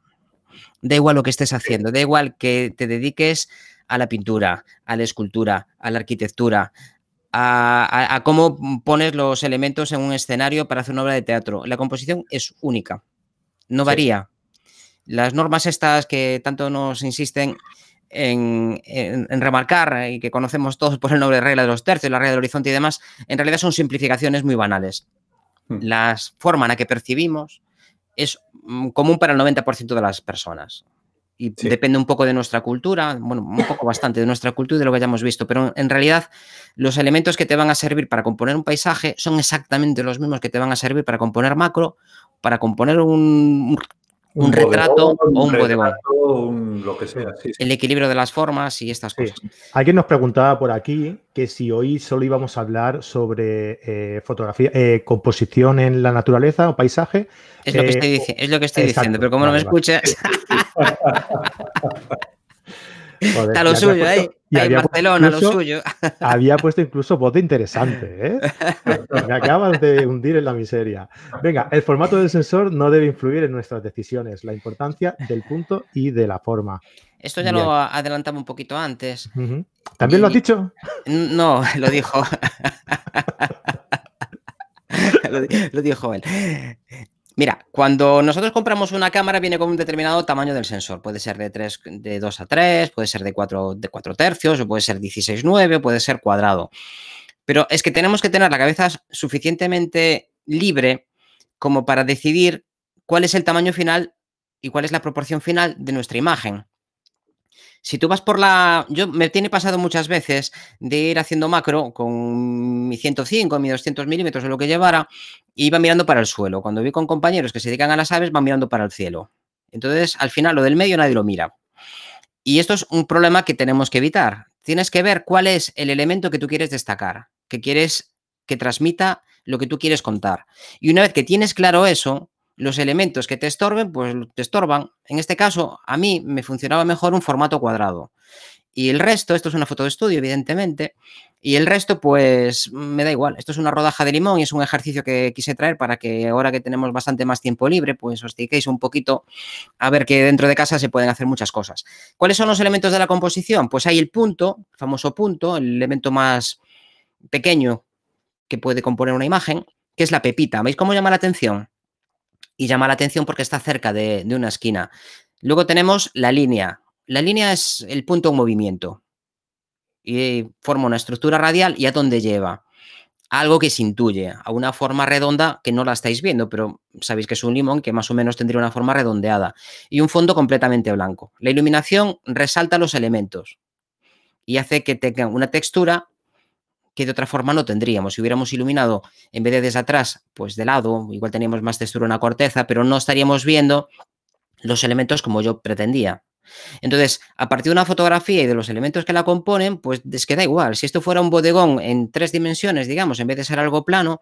Da igual lo que estés haciendo, da igual que te dediques a la pintura, a la escultura, a la arquitectura, a, cómo pones los elementos en un escenario para hacer una obra de teatro. La composición es única, no varía. Las normas estas que tanto nos insisten en, remarcar y que conocemos todos por el nombre de regla de los tercios, la regla del horizonte y demás, en realidad son simplificaciones muy banales. Hmm. La forma en la que percibimos es mm, común para el 90% de las personas y depende un poco de nuestra cultura, bueno, un poco bastante de nuestra cultura y de lo que hayamos visto, pero en realidad los elementos que te van a servir para componer un paisaje son exactamente los mismos que te van a servir para componer macro, para componer un un, retrato o un bodegón. lo que El equilibrio de las formas y estas cosas. Alguien nos preguntaba por aquí que si hoy solo íbamos a hablar sobre eh, fotografía, eh, composición en la naturaleza o paisaje. Es lo que eh, estoy, es lo que estoy diciendo, pero como no me escucha escuchas. lo suyo, ahí. Barcelona, lo suyo. Había puesto incluso bote interesante, ¿eh? Me acabas de hundir en la miseria. Venga, el formato del sensor no debe influir en nuestras decisiones. La importancia del punto y de la forma. Esto ya lo adelantaba un poquito antes. ¿También lo has dicho? No, lo dijo. lo, dijo él. Mira, cuando nosotros compramos una cámara viene con un determinado tamaño del sensor. Puede ser de, 3, de 2 a 3, puede ser de 4, de tercios, o puede ser 16-9, puede ser cuadrado. Pero es que tenemos que tener la cabeza suficientemente libre como para decidir cuál es el tamaño final y cuál es la proporción final de nuestra imagen. Si tú vas por la... Yo me tiene pasado muchas veces de ir haciendo macro con mi 105, mi 200 milímetros o lo que llevara, y iba mirando para el suelo. Cuando vi con compañeros que se dedican a las aves, van mirando para el cielo. Entonces, al final, lo del medio nadie lo mira. Y esto es un problema que tenemos que evitar. Tienes que ver cuál es el elemento que tú quieres destacar, que quieres que transmita lo que tú quieres contar. Y una vez que tienes claro eso, los elementos que te estorben, pues te estorban. En este caso, a mí me funcionaba mejor un formato cuadrado. Y el resto, esto es una foto de estudio, evidentemente, y el resto, pues me da igual. Esto es una rodaja de limón y es un ejercicio que quise traer para que ahora que tenemos bastante más tiempo libre, pues os dediquéis un poquito a ver que dentro de casa se pueden hacer muchas cosas. ¿Cuáles son los elementos de la composición? Pues hay el punto, el famoso punto, el elemento más pequeño que puede componer una imagen, que es la pepita. ¿Veis cómo llama la atención? y llama la atención porque está cerca de, una esquina. Luego tenemos la línea. La línea es el punto en movimiento y forma una estructura radial y a dónde lleva. algo que se intuye, a una forma redonda que no la estáis viendo, pero sabéis que es un limón que más o menos tendría una forma redondeada y un fondo completamente blanco. La iluminación resalta los elementos y hace que tengan una textura que de otra forma no tendríamos. Si hubiéramos iluminado en vez de desde atrás, pues de lado, igual teníamos más textura en la corteza, pero no estaríamos viendo los elementos como yo pretendía. Entonces, a partir de una fotografía y de los elementos que la componen, pues les que da igual. Si esto fuera un bodegón en tres dimensiones, digamos, en vez de ser algo plano,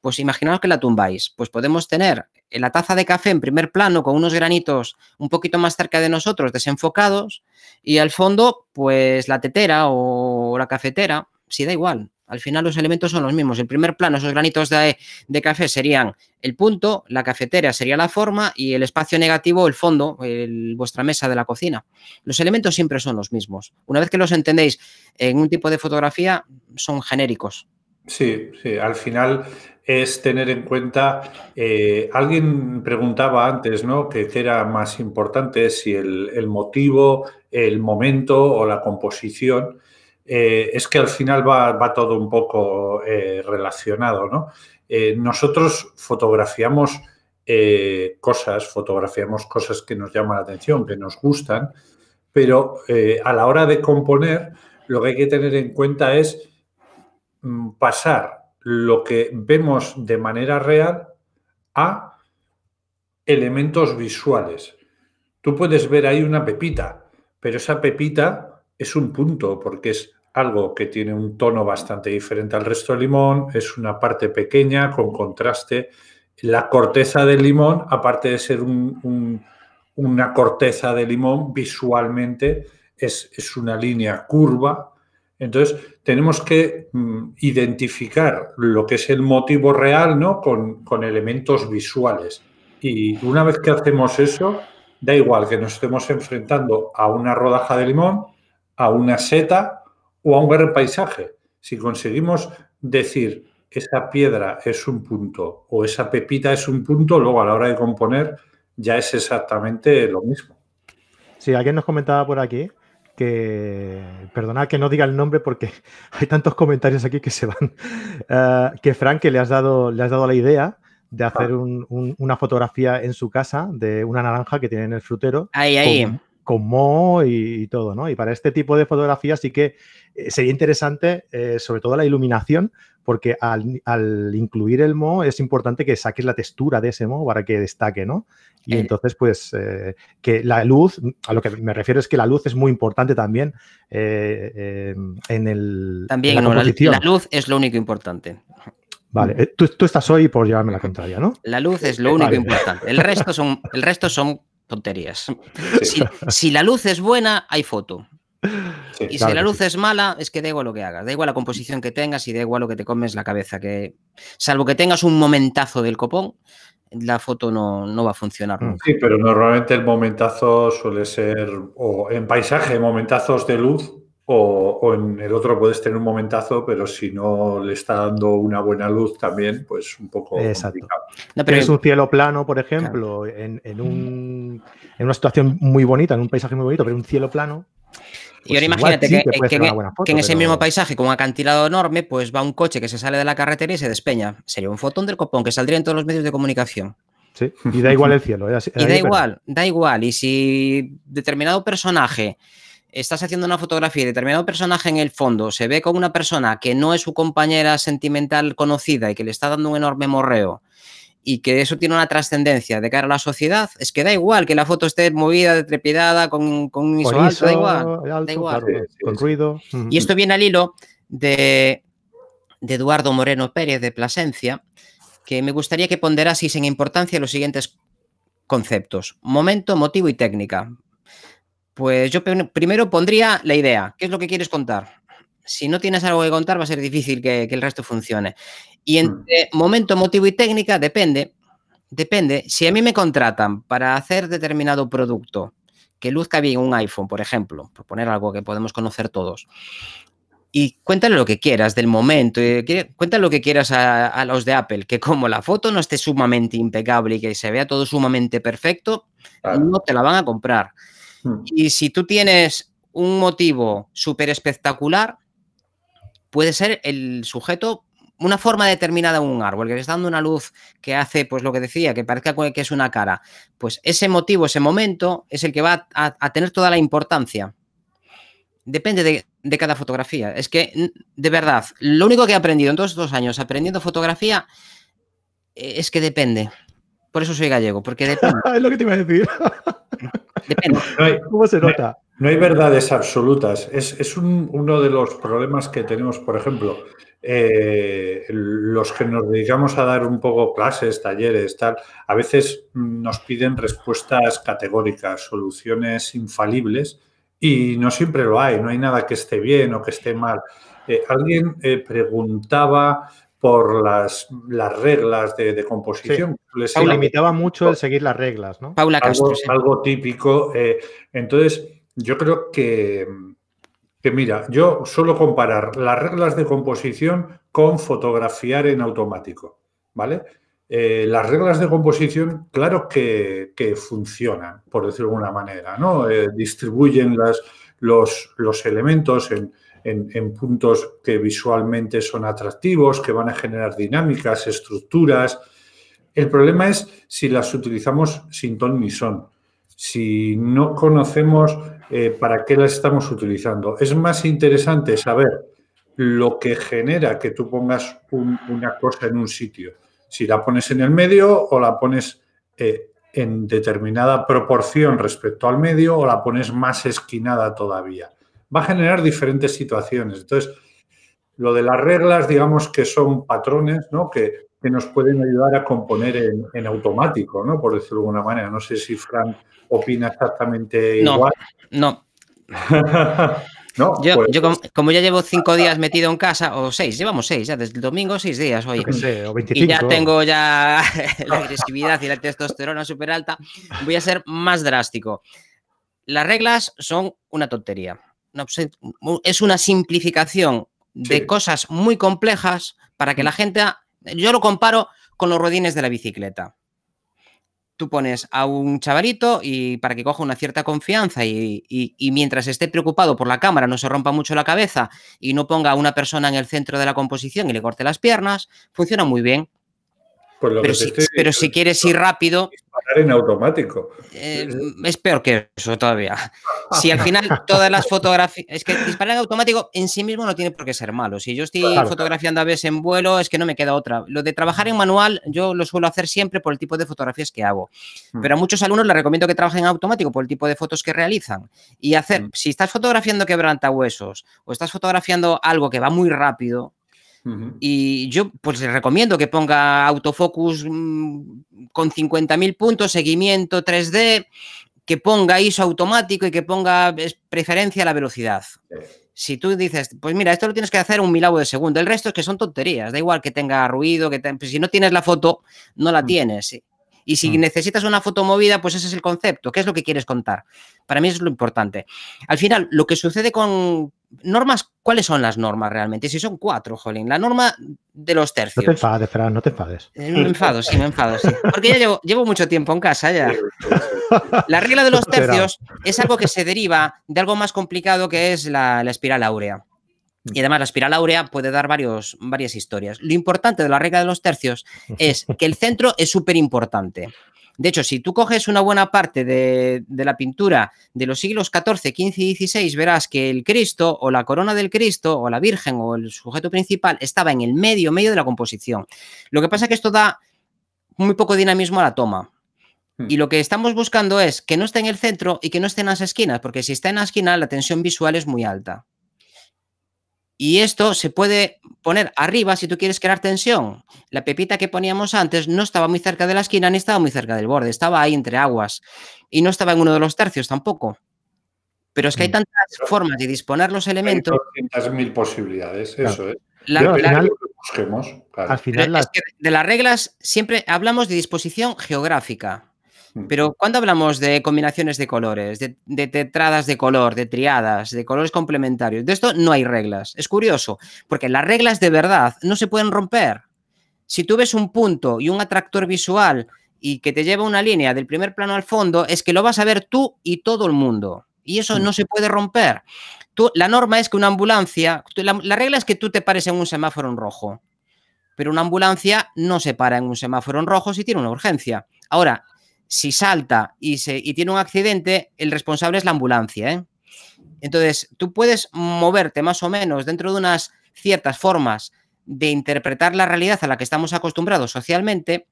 pues imaginaos que la tumbáis. Pues podemos tener la taza de café en primer plano con unos granitos un poquito más cerca de nosotros, desenfocados, y al fondo, pues la tetera o la cafetera si da igual, al final los elementos son los mismos. El primer plano, esos granitos de, de, café serían el punto, la cafetera sería la forma y el espacio negativo, el fondo, vuestra mesa de la cocina. Los elementos siempre son los mismos. Una vez que los entendéis en un tipo de fotografía, son genéricos. Sí, sí, al final es tener en cuenta, eh, alguien preguntaba antes, ¿no? Que, era más importante si el, el, motivo, el momento o la composición. Eh, es que al final va, todo un poco eh, relacionado, eh, nosotros fotografiamos cosas, fotografiamos cosas que nos llaman la atención, que nos gustan, pero a la hora de componer, lo que hay que tener en cuenta es mm, pasar lo que vemos de manera real a elementos visuales. Tú puedes ver ahí una pepita, pero esa pepita es un punto, porque es algo que tiene un tono bastante diferente al resto del limón, es una parte pequeña con contraste. La corteza del limón, aparte de ser una corteza de limón, visualmente es, una línea curva. Entonces, tenemos que mm, identificar lo que es el motivo real ¿no? con, con elementos visuales. Y una vez que hacemos eso, da igual que nos estemos enfrentando a una rodaja de limón, a una seta o a un el paisaje. Si conseguimos decir que esa piedra es un punto o esa pepita es un punto, luego a la hora de componer ya es exactamente lo mismo. Sí, alguien nos comentaba por aquí que, perdonad que no diga el nombre porque hay tantos comentarios aquí que se van, eh, que Frank, que le has dado, le has dado la idea de hacer ah. una fotografía en su casa de una naranja que tiene en el frutero. Ahí, ahí con mo y, todo, ¿no? Y para este tipo de fotografía sí que eh, sería interesante, eh, sobre todo la iluminación, porque al, incluir el mo es importante que saques la textura de ese mo para que destaque, ¿no? Y eh. entonces, pues, que la luz, a lo que me refiero es que la luz es muy importante también em, en el... También, la, luz es lo único importante. Vale, tú, estás hoy por llevarme la contraria, ¿no? La luz es lo único importante. El resto, son, el resto son tonterías. Si, la luz es buena, hay foto. y si la luz es mala, es que da igual lo que hagas, da igual la composición que tengas y da igual lo que te comes la cabeza, que salvo que tengas un momentazo del copón, la foto no, va a funcionar. Mm. Sí, pero normalmente el momentazo suele ser o en paisaje, momentazos de luz, o, en el otro puedes tener un momentazo, pero si no le está dando una buena luz también, pues un poco... Exacto. un cielo plano, por ejemplo, en un en una situación muy bonita, en un paisaje muy bonito, pero un cielo plano. y pues ahora imagínate eh, e- que, en ese mismo paisaje, con un acantilado enorme, pues va un coche que se sale de la carretera y se despeña. Sería un fotón del copón que saldría en todos los medios de comunicación. Sí, y da igual el cielo. ¿eh? y da igual, da igual. Y si determinado personaje estás haciendo una fotografía y determinado personaje en el fondo se ve con una persona que no es su compañera sentimental conocida y que le está dando un enorme morreo y que eso tiene una trascendencia de cara a la sociedad, es que da igual que la foto esté movida, trepidada, con, con un ISO, alto, da igual. da igual. con ruido. Y esto viene al hilo de, de Eduardo Moreno Pérez de Plasencia, que me gustaría que ponderasis en importancia los siguientes conceptos: momento, motivo y técnica. Pues yo primero pondría la idea. ¿Qué es lo que quieres contar? si no tienes algo que contar, va a ser difícil que, el resto funcione. Y mm. entre momento, motivo y técnica, depende. Depende. Si a mí me contratan para hacer determinado producto que luzca bien un iPhone, por ejemplo, por poner algo que podemos conocer todos, y cuéntale lo que quieras del momento, cuéntale lo que quieras a, los de Apple, que como la foto no esté sumamente impecable y que se vea todo sumamente perfecto, no te la van a comprar. Mm. Y si tú tienes un motivo súper espectacular, puede ser el sujeto una forma determinada de un árbol, que le está dando una luz que hace, pues lo que decía, que parezca que es una cara, pues ese motivo, ese momento es el que va a, tener toda la importancia. Depende de, cada fotografía. Es que, de verdad, lo único que he aprendido en todos estos años aprendiendo fotografía e, es que depende. Por eso soy gallego, porque depende. es lo que te iba a decir. depende. ¿Cómo se nota? No hay verdades absolutas. Es, uno de los problemas que tenemos, por ejemplo, eh, los que nos dedicamos a dar un poco clases, talleres, tal, a veces nos piden respuestas categóricas, soluciones infalibles y no siempre lo hay, no hay nada que esté bien o que esté mal. Eh, alguien eh, preguntaba por las, las reglas de, composición. limitaba mucho el seguir las reglas, ¿no? Paula Castro, algo, algo típico. entonces, yo creo que, mira, yo suelo comparar las reglas de composición con fotografiar en automático, ¿vale? Eh, las reglas de composición, claro que, funcionan, por decirlo de alguna manera, ¿no? Eh, distribuyen las, los, elementos en, en, puntos que visualmente son atractivos, que van a generar dinámicas, estructuras. El problema es si las utilizamos sin ton ni son. Si no conocemos eh, para qué las estamos utilizando. Es más interesante saber lo que genera que tú pongas una cosa en un sitio. Si la pones en el medio o la pones eh, en determinada proporción respecto al medio o la pones más esquinada todavía. Va a generar diferentes situaciones. Entonces, lo de las reglas, digamos que son patrones ¿no? que, nos pueden ayudar a componer en, automático, ¿no? por decirlo de alguna manera. No sé si Frank opina exactamente no, igual. No. no yo, pues como, ya llevo cinco días metido en casa, o seis, llevamos seis, ya desde el domingo seis días hoy. o Y ya tengo ya la agresividad y la testosterona súper alta. Voy a ser más drástico. Las reglas son una tontería. Es una simplificación de cosas muy complejas para que la mm. gente. Yo lo comparo con los rodines de la bicicleta tú pones a un chavalito y para que coja una cierta confianza y, y, mientras esté preocupado por la cámara no se rompa mucho la cabeza y no ponga a una persona en el centro de la composición y le corte las piernas, funciona muy bien pero, si, quieres ir rápido. Disparar en automático. Eh, es peor que eso todavía. Si al final todas las fotografías. Es que disparar en automático en sí mismo no tiene por qué ser malo. Si yo estoy fotografiando a veces en vuelo, es que no me queda otra. Lo de trabajar en manual, yo lo suelo hacer siempre por el tipo de fotografías que hago. Hmm. Pero a muchos alumnos les recomiendo que trabajen en automático por el tipo de fotos que realizan. Y hacer, hmm. si estás fotografiando quebrantahuesos o estás fotografiando algo que va muy rápido, y yo pues les recomiendo que ponga autofocus mm, con 50.000 puntos, seguimiento 3D, que ponga ISO automático y que ponga preferencia a la velocidad. Si tú dices, pues mira, esto lo tienes que hacer un milavo de segundo, el resto es que son tonterías, da igual que tenga ruido, que pues, si no tienes la foto, no la mm. tienes. Y si mm. necesitas una foto movida, pues ese es el concepto. ¿Qué es lo que quieres contar? Para mí es lo importante. Al final, lo que sucede con normas, ¿cuáles son las normas realmente? Si son cuatro, Jolín, la norma de los tercios. No te enfades, Fran, no te enfades. Eh, me enfado, sí, me enfado, sí. Porque ya llevo, mucho tiempo en casa ya. La regla de los tercios es algo que se deriva de algo más complicado que es la espiral áurea. Mm. Y además la espiral áurea puede dar varios, varias historias. Lo importante de la regla de los tercios es que el centro es súper importante. De hecho, si tú coges una buena parte de, de, la pintura de los siglos XIV, XV y XVI, verás que el Cristo o la corona del Cristo o la Virgen o el sujeto principal estaba en el medio, medio de la composición. Lo que pasa es que esto da muy poco dinamismo a la toma. Hmm. Y lo que estamos buscando es que no esté en el centro y que no esté en las esquinas, porque si está en la esquina la tensión visual es muy alta. Y esto se puede poner arriba si tú quieres crear tensión. La pepita que poníamos antes no estaba muy cerca de la esquina ni estaba muy cerca del borde, estaba ahí entre aguas y no estaba en uno de los tercios tampoco. Pero es que hay mm. tantas formas de disponer los elementos. Hay mil posibilidades, eso es. al, final, de las reglas siempre hablamos de disposición geográfica. Mm. Pero cuando hablamos de combinaciones de colores, de, tetradas de color, de triadas, de colores complementarios, de esto no hay reglas. Es curioso, porque las reglas de verdad no se pueden romper. Si tú ves un punto y un atractor visual y que te lleva una línea del primer plano al fondo, es que lo vas a ver tú y todo el mundo. Y eso mm. no se puede romper. Tú, la norma es que una ambulancia, la, la regla es que tú te pares en un semáforo en rojo, pero una ambulancia no se para en un semáforo en rojo si tiene una urgencia. Ahora, si salta y, tiene un accidente, el responsable es la ambulancia. ¿eh? Entonces, tú puedes moverte más o menos dentro de unas ciertas formas de interpretar la realidad a la que estamos acostumbrados socialmente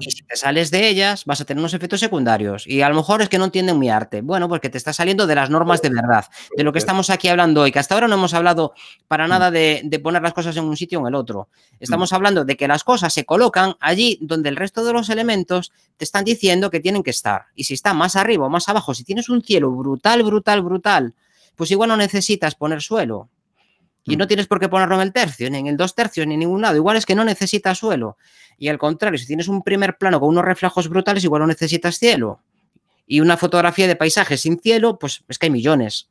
si te sales de ellas, vas a tener unos efectos secundarios. Y a lo mejor es que no entienden mi arte. Bueno, porque te está saliendo de las normas de verdad, de lo que estamos aquí hablando hoy, que hasta ahora no hemos hablado para mm. nada de, poner las cosas en un sitio o en el otro. Mm. Estamos hablando de que las cosas se colocan allí donde el resto de los elementos te están diciendo que tienen que estar. Y si está más arriba o más abajo, si tienes un cielo brutal, brutal, brutal, pues igual no necesitas poner suelo. Y no mm. tienes por qué ponerlo en el tercio, ni en el dos tercios, ni en ningún lado. Igual es que no necesitas suelo. Y al contrario, si tienes un primer plano con unos reflejos brutales, igual no necesitas cielo. Y una fotografía de paisaje sin cielo, pues es que hay millones.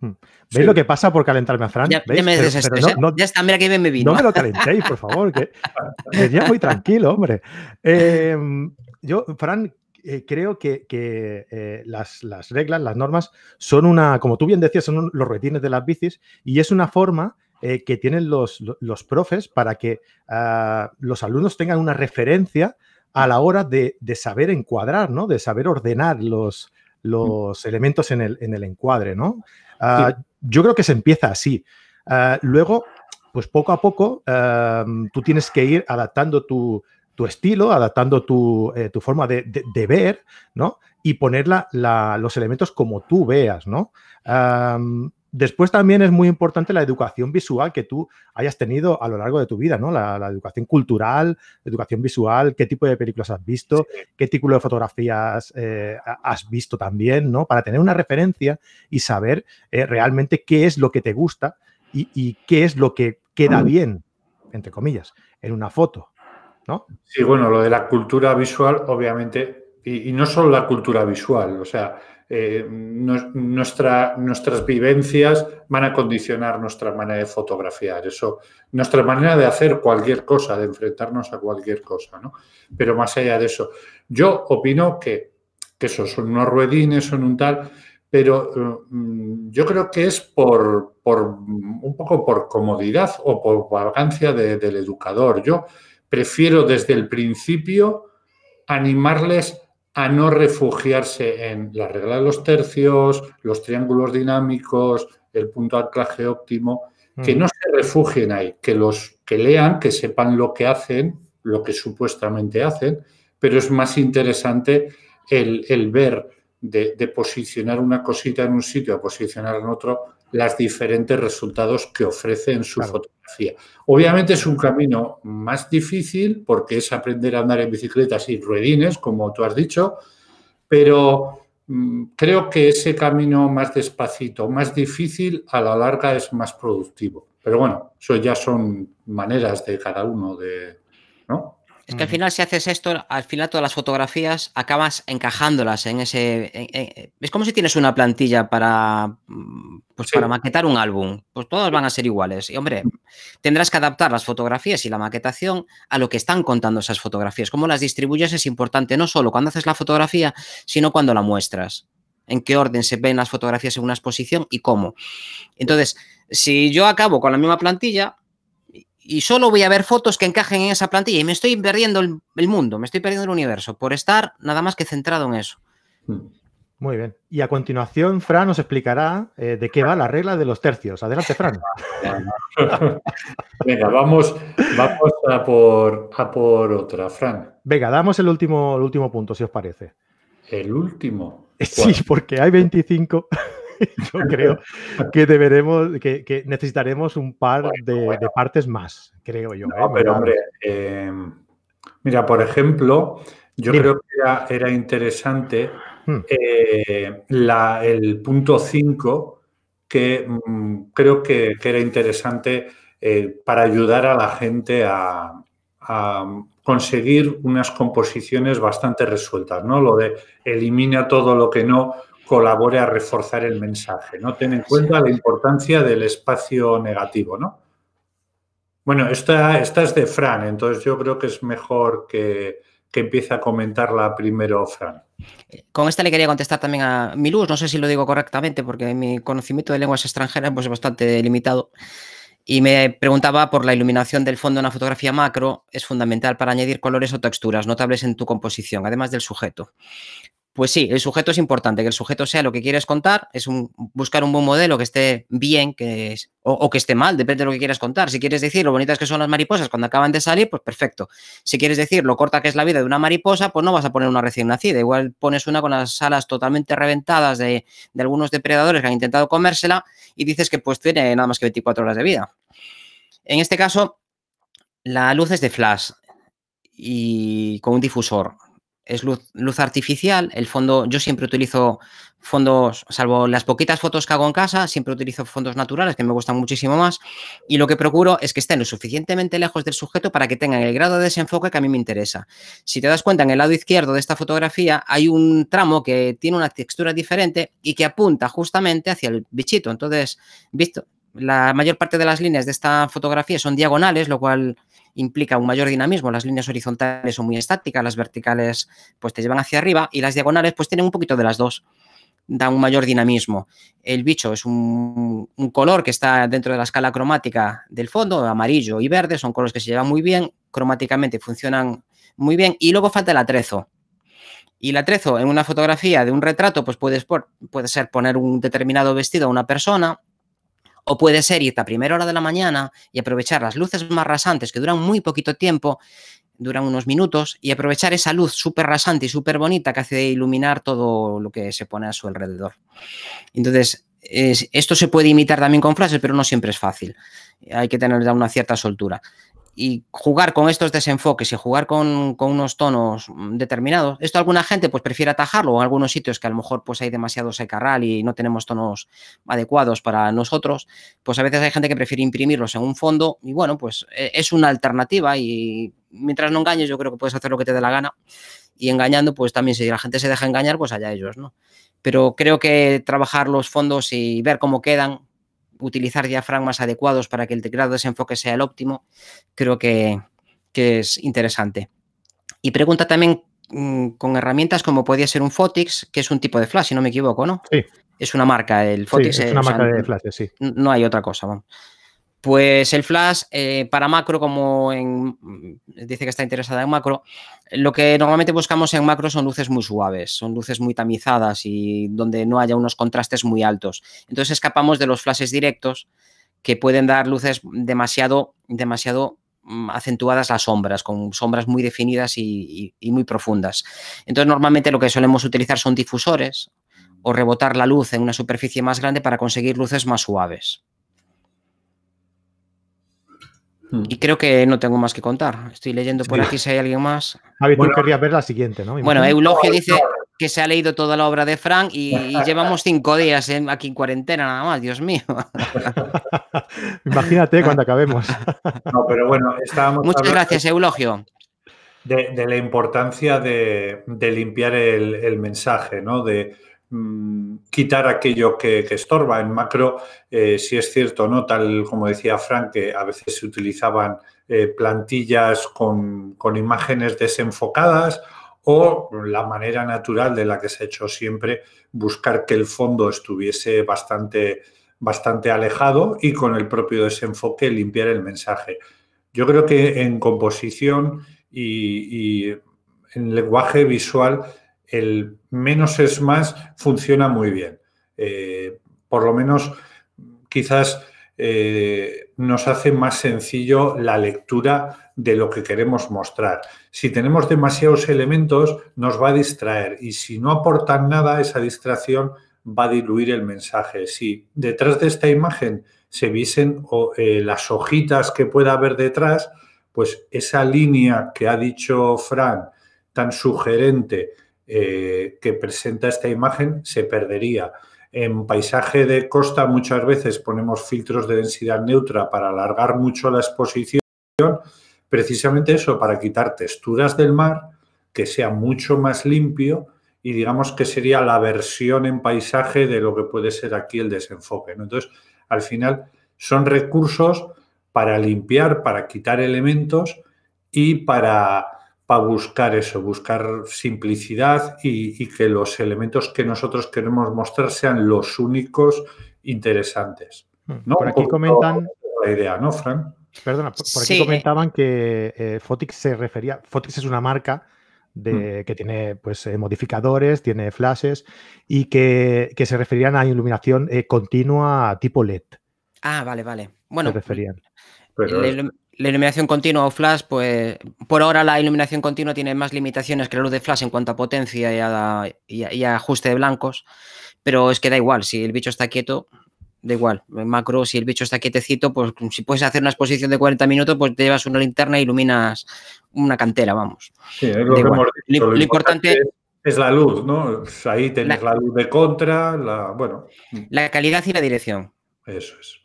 Hmm. ¿Veis lo que pasa por calentarme a Fran? Ya, este, está, mira que me vino. No me lo calentéis, por favor, que muy tranquilo, hombre. yo, Fran, eh, creo que, eh, las, reglas, las normas, son una, como tú bien decías, son los retines de las bicis y es una forma eh, que tienen los, profes para que ah, los alumnos tengan una referencia a la hora de, saber encuadrar, ¿no? De saber ordenar los, mm. los elementos en el, encuadre, ¿no? Ah, yo creo que se empieza así. Ah, luego, pues poco a poco, tú tienes que ir adaptando tu, tu estilo, adaptando tu, eh, tu forma de, ver, ¿no? Y ponerla los elementos como tú veas, ¿no? Después también es muy importante la educación visual que tú hayas tenido a lo largo de tu vida, ¿no? La, educación cultural, educación visual, qué tipo de películas has visto, qué tipo de fotografías eh, has visto también, ¿no? Para tener una referencia y saber eh, realmente qué es lo que te gusta y, qué es lo que queda bien, entre comillas, en una foto. ¿no? Sí, bueno, lo de la cultura visual, obviamente, y, no solo la cultura visual, o sea, eh, nuestras vivencias van a condicionar nuestra manera de fotografiar, eso, nuestra manera de hacer cualquier cosa, de enfrentarnos a cualquier cosa, ¿no? Pero más allá de eso, yo opino que, eso son unos ruedines, son un tal, pero mm, yo creo que es por, un poco por comodidad o por vagancia del educador. Yo prefiero desde el principio animarles a no refugiarse en la regla de los tercios, los triángulos dinámicos, el punto de anclaje óptimo, mm. que no se refugien ahí, que los que lean, que sepan lo que hacen, lo que supuestamente hacen, pero es más interesante el, ver de, de, posicionar una cosita en un sitio a posicionar en otro, los diferentes resultados que ofrece en su fotografía. Obviamente es un camino más difícil porque es aprender a andar en bicicletas y ruedines, como tú has dicho, pero mm, creo que ese camino más despacito, más difícil, a la larga es más productivo. Pero bueno, eso ya son maneras de cada uno de, es que al final, si haces esto, al final todas las fotografías acabas encajándolas en ese. Eh, es como si tienes una plantilla para, mm, pues para maquetar un álbum. Pues todas van a ser iguales. Y hombre, tendrás que adaptar las fotografías y la maquetación a lo que están contando esas fotografías. Cómo las distribuyes es importante, no solo cuando haces la fotografía, sino cuando la muestras. En qué orden se ven las fotografías en una exposición y cómo. Entonces, si yo acabo con la misma plantilla, y solo voy a ver fotos que encajen en esa plantilla y me estoy perdiendo el, mundo, me estoy perdiendo el universo por estar nada más que centrado en eso. Mm. Muy bien. Y a continuación, Fran nos explicará eh, de qué va la regla de los tercios. Adelante, Fran. Venga, vamos, vamos a, por, por otra, Fran. Venga, damos el último, el último punto, si os parece. ¿El último? Sí, porque hay 25. yo creo que deberemos, que, necesitaremos un par de, partes más, creo yo. ¿eh? pero hombre, em, mira, por ejemplo, yo creo que era, interesante hmm. eh, el punto 5, que mm, creo que, era interesante eh, para ayudar a la gente a, a conseguir unas composiciones bastante resueltas, ¿no? Lo de elimina todo lo que no, colabore a reforzar el mensaje, ¿no? Ten en cuenta la importancia del espacio negativo, ¿no? Bueno, esta, es de Fran, entonces yo creo que es mejor que, que empiece a comentarla primero Fran. Con esta le quería contestar también a Milus, no sé si lo digo correctamente porque mi conocimiento de lenguas extranjeras pues, es bastante limitado y me preguntaba por la iluminación del fondo en una fotografía macro, es fundamental para añadir colores o texturas notables en tu composición, además del sujeto. Pues sí, el sujeto es importante, que el sujeto sea lo que quieres contar, es un, buscar un buen modelo que esté bien que es, o, que esté mal, depende de lo que quieras contar. Si quieres decir lo bonitas que son las mariposas cuando acaban de salir, pues perfecto. Si quieres decir lo corta que es la vida de una mariposa, pues no vas a poner una recién nacida. Igual pones una con las alas totalmente reventadas de, de algunos depredadores que han intentado comérsela y dices que pues tiene nada más que 24 horas de vida. En este caso, la luz es de flash y con un difusor es luz, artificial. El fondo, yo siempre utilizo fondos, salvo las poquitas fotos que hago en casa, siempre utilizo fondos naturales que me gustan muchísimo más. Y lo que procuro es que estén lo suficientemente lejos del sujeto para que tengan el grado de desenfoque que a mí me interesa. Si te das cuenta, en el lado izquierdo de esta fotografía hay un tramo que tiene una textura diferente y que apunta justamente hacia el bichito. Entonces, visto, la mayor parte de las líneas de esta fotografía son diagonales, lo cual implica un mayor dinamismo. Las líneas horizontales son muy estáticas, las verticales pues te llevan hacia arriba y las diagonales pues tienen un poquito de las dos da un mayor dinamismo. El bicho es un, color que está dentro de la escala cromática del fondo, amarillo y verde, son colores que se llevan muy bien, cromáticamente funcionan muy bien, y luego falta el atrezo. Y el atrezo en una fotografía de un retrato, pues puede ser poner un determinado vestido a una persona, o puede ser irte a primera hora de la mañana y aprovechar las luces más rasantes que duran muy poquito tiempo, duran unos minutos, y aprovechar esa luz súper rasante y súper bonita que hace iluminar todo lo que se pone a su alrededor. Entonces, esto se puede imitar también con frases, pero no siempre es fácil. Hay que tener ya una cierta soltura y jugar con estos desenfoques y jugar con, unos tonos mm, determinados. Esto alguna gente pues prefiere atajarlo, en algunos sitios que a lo mejor pues hay demasiado secarral y no tenemos tonos adecuados para nosotros, pues a veces hay gente que prefiere imprimirlos en un fondo y bueno, pues e, es una alternativa y mientras no engañes yo creo que puedes hacer lo que te dé la gana y engañando pues también si la gente se deja engañar pues allá ellos, ¿no? Pero creo que trabajar los fondos y ver cómo quedan utilizar diafragmas adecuados para que el grado de desenfoque sea el óptimo, creo que, es interesante. Y pregunta también mm, con herramientas como podría ser un Fotix, que es un tipo de flash, si no me equivoco, ¿no? Sí. Es una marca, el Fotix es una marca de flash, sí. No hay otra cosa, vamos. Pues el Flash eh, para macro, como mm, dice que está interesada en macro, lo que normalmente buscamos en macro son luces muy suaves, son luces muy tamizadas y donde no haya unos contrastes muy altos. Entonces escapamos de los flashes directos que pueden dar luces demasiado, demasiado mm, acentuadas las sombras, con sombras muy definidas y muy profundas. Entonces normalmente lo que solemos utilizar son difusores o rebotar la luz en una superficie más grande para conseguir luces más suaves. Hmm. Y creo que no tengo más que contar. Estoy leyendo por aquí si hay alguien más. Javi, bueno, ver la siguiente, Bueno, Eulogio dice que se ha leído toda la obra de Frank y, llevamos cinco días ¿eh? aquí en cuarentena nada más, Dios mío. Imagínate cuando acabemos. No, pero bueno, estábamos. Muchas gracias, Eulogio. De, la importancia de, limpiar el, mensaje, ¿no? De, Mm, quitar aquello que, estorba. En macro, eh, si es cierto, ¿no? Tal como decía Frank, que a veces se utilizaban eh, plantillas con, imágenes desenfocadas o la manera natural de la que se ha hecho siempre, buscar que el fondo estuviese bastante, bastante alejado y con el propio desenfoque limpiar el mensaje. Yo creo que en composición y en lenguaje visual el menos es más funciona muy bien. Eh, por lo menos quizás eh, nos hace más sencillo la lectura de lo que queremos mostrar. Si tenemos demasiados elementos, nos va a distraer y si no aportan nada, esa distracción va a diluir el mensaje. Si detrás de esta imagen se viesen eh, las hojitas que pueda haber detrás, pues esa línea que ha dicho Fran, tan sugerente, eh, que presenta esta imagen se perdería. En paisaje de costa muchas veces ponemos filtros de densidad neutra para alargar mucho la exposición, precisamente eso, para quitar texturas del mar, que sea mucho más limpio y digamos que sería la versión en paisaje de lo que puede ser aquí el desenfoque. Entonces, al final son recursos para limpiar, para quitar elementos y para para buscar eso, buscar simplicidad y, que los elementos que nosotros queremos mostrar sean los únicos interesantes. Hmm. Por aquí comentan... La idea, ¿no, Perdona, por, aquí eh. comentaban que Fotix eh, se refería... Fotix es una marca hmm. que tiene pues, eh, modificadores, tiene flashes y que, se referían a iluminación continua tipo LED. Ah, vale, vale. Bueno, se referían la iluminación continua o flash, pues por ahora la iluminación continua tiene más limitaciones que la luz de flash en cuanto a potencia y a, ajuste de blancos, pero es que da igual, si el bicho está quieto, da igual, macro, si el bicho está quietecito, pues si puedes hacer una exposición de 40 minutos, pues te llevas una linterna e iluminas una cantera, vamos. lo, importante es la luz, ¿no? Ahí tenés la, luz de contra, bueno. La calidad y la dirección.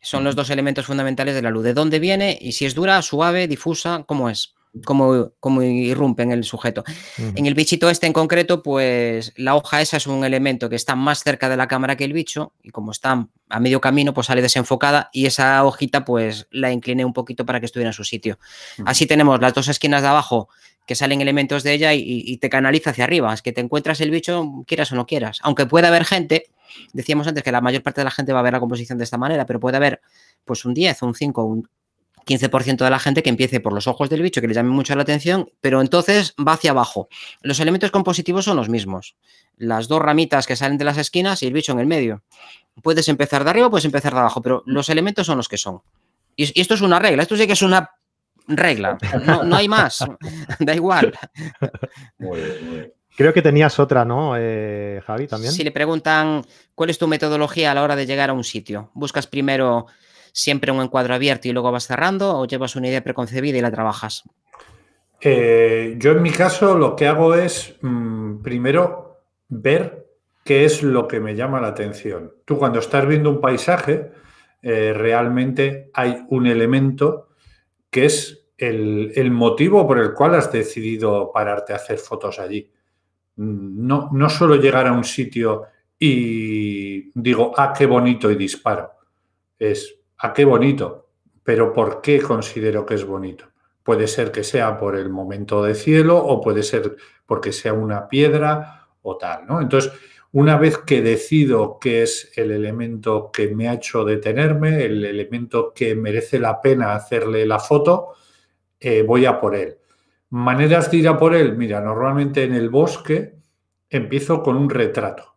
Son los dos elementos fundamentales de la luz. ¿De dónde viene? Y si es dura, suave, difusa, ¿cómo es? ¿Cómo, cómo irrumpe en el sujeto? En el bichito este en concreto, pues la hoja esa es un elemento que está más cerca de la cámara que el bicho y como está a medio camino, pues sale desenfocada y esa hojita pues la incliné un poquito para que estuviera en su sitio. Así tenemos las dos esquinas de abajo que salen elementos de ella y, te canaliza hacia arriba. Es que te encuentras el bicho, quieras o no quieras. Aunque pueda haber gente, decíamos antes que la mayor parte de la gente va a ver la composición de esta manera, pero puede haber pues un 10, un 5, un 15% de la gente que empiece por los ojos del bicho, que le llame mucho la atención, pero entonces va hacia abajo. Los elementos compositivos son los mismos. Las dos ramitas que salen de las esquinas y el bicho en el medio. Puedes empezar de arriba, puedes empezar de abajo, pero mm. los elementos son los que son. y esto es una regla, esto sí que es una regla. No, no hay más. da igual. Creo que tenías otra, ¿no, eh, Javi? También. Si le preguntan cuál es tu metodología a la hora de llegar a un sitio, ¿buscas primero siempre un encuadro abierto y luego vas cerrando o llevas una idea preconcebida y la trabajas? Eh, yo en mi caso lo que hago es mm, primero ver qué es lo que me llama la atención. Tú cuando estás viendo un paisaje, eh, realmente hay un elemento que es el, motivo por el cual has decidido pararte a hacer fotos allí. No, no solo llegar a un sitio y digo, ah, qué bonito y disparo. Es, ah, qué bonito, pero ¿por qué considero que es bonito? Puede ser que sea por el momento de cielo o puede ser porque sea una piedra o tal, ¿no? Entonces, una vez que decido qué es el elemento que me ha hecho detenerme, el elemento que merece la pena hacerle la foto, eh, voy a por él. Maneras de ir a por él, mira, normalmente en el bosque empiezo con un retrato.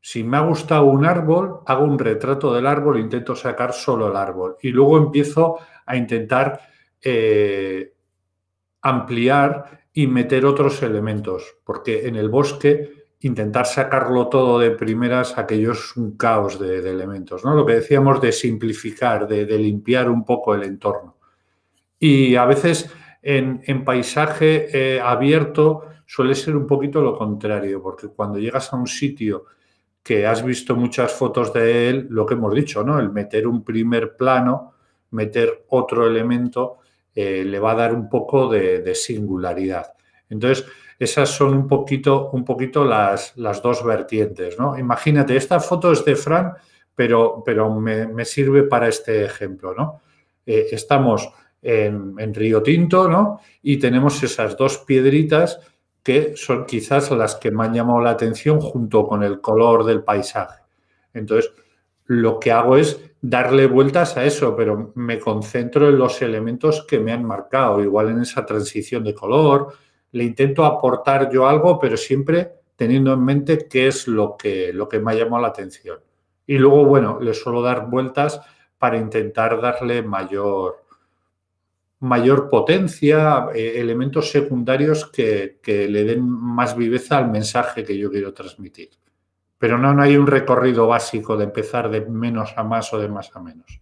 Si me ha gustado un árbol, hago un retrato del árbol, intento sacar solo el árbol y luego empiezo a intentar eh, ampliar y meter otros elementos, porque en el bosque intentar sacarlo todo de primeras, aquello es un caos de, elementos, ¿no? Lo que decíamos de simplificar, de, limpiar un poco el entorno. Y a veces en, paisaje eh, abierto suele ser un poquito lo contrario, porque cuando llegas a un sitio que has visto muchas fotos de él, lo que hemos dicho, ¿no? El meter un primer plano, meter otro elemento, eh, le va a dar un poco de, de singularidad. Entonces, esas son un poquito, un poquito las, dos vertientes, ¿no? Imagínate, esta foto es de Fran, pero, pero me, sirve para este ejemplo, ¿no? Eh, estamos en, en, Río Tinto, ¿no? Y tenemos esas dos piedritas que son quizás las que me han llamado la atención junto con el color del paisaje. Entonces, lo que hago es darle vueltas a eso, pero me concentro en los elementos que me han marcado, igual en esa transición de color, le intento aportar yo algo, pero siempre teniendo en mente qué es lo que, lo que me ha llamado la atención. Y luego, bueno, le suelo dar vueltas para intentar darle mayor, mayor potencia, eh, elementos secundarios que, le den más viveza al mensaje que yo quiero transmitir. Pero no, no hay un recorrido básico de empezar de menos a más o de más a menos.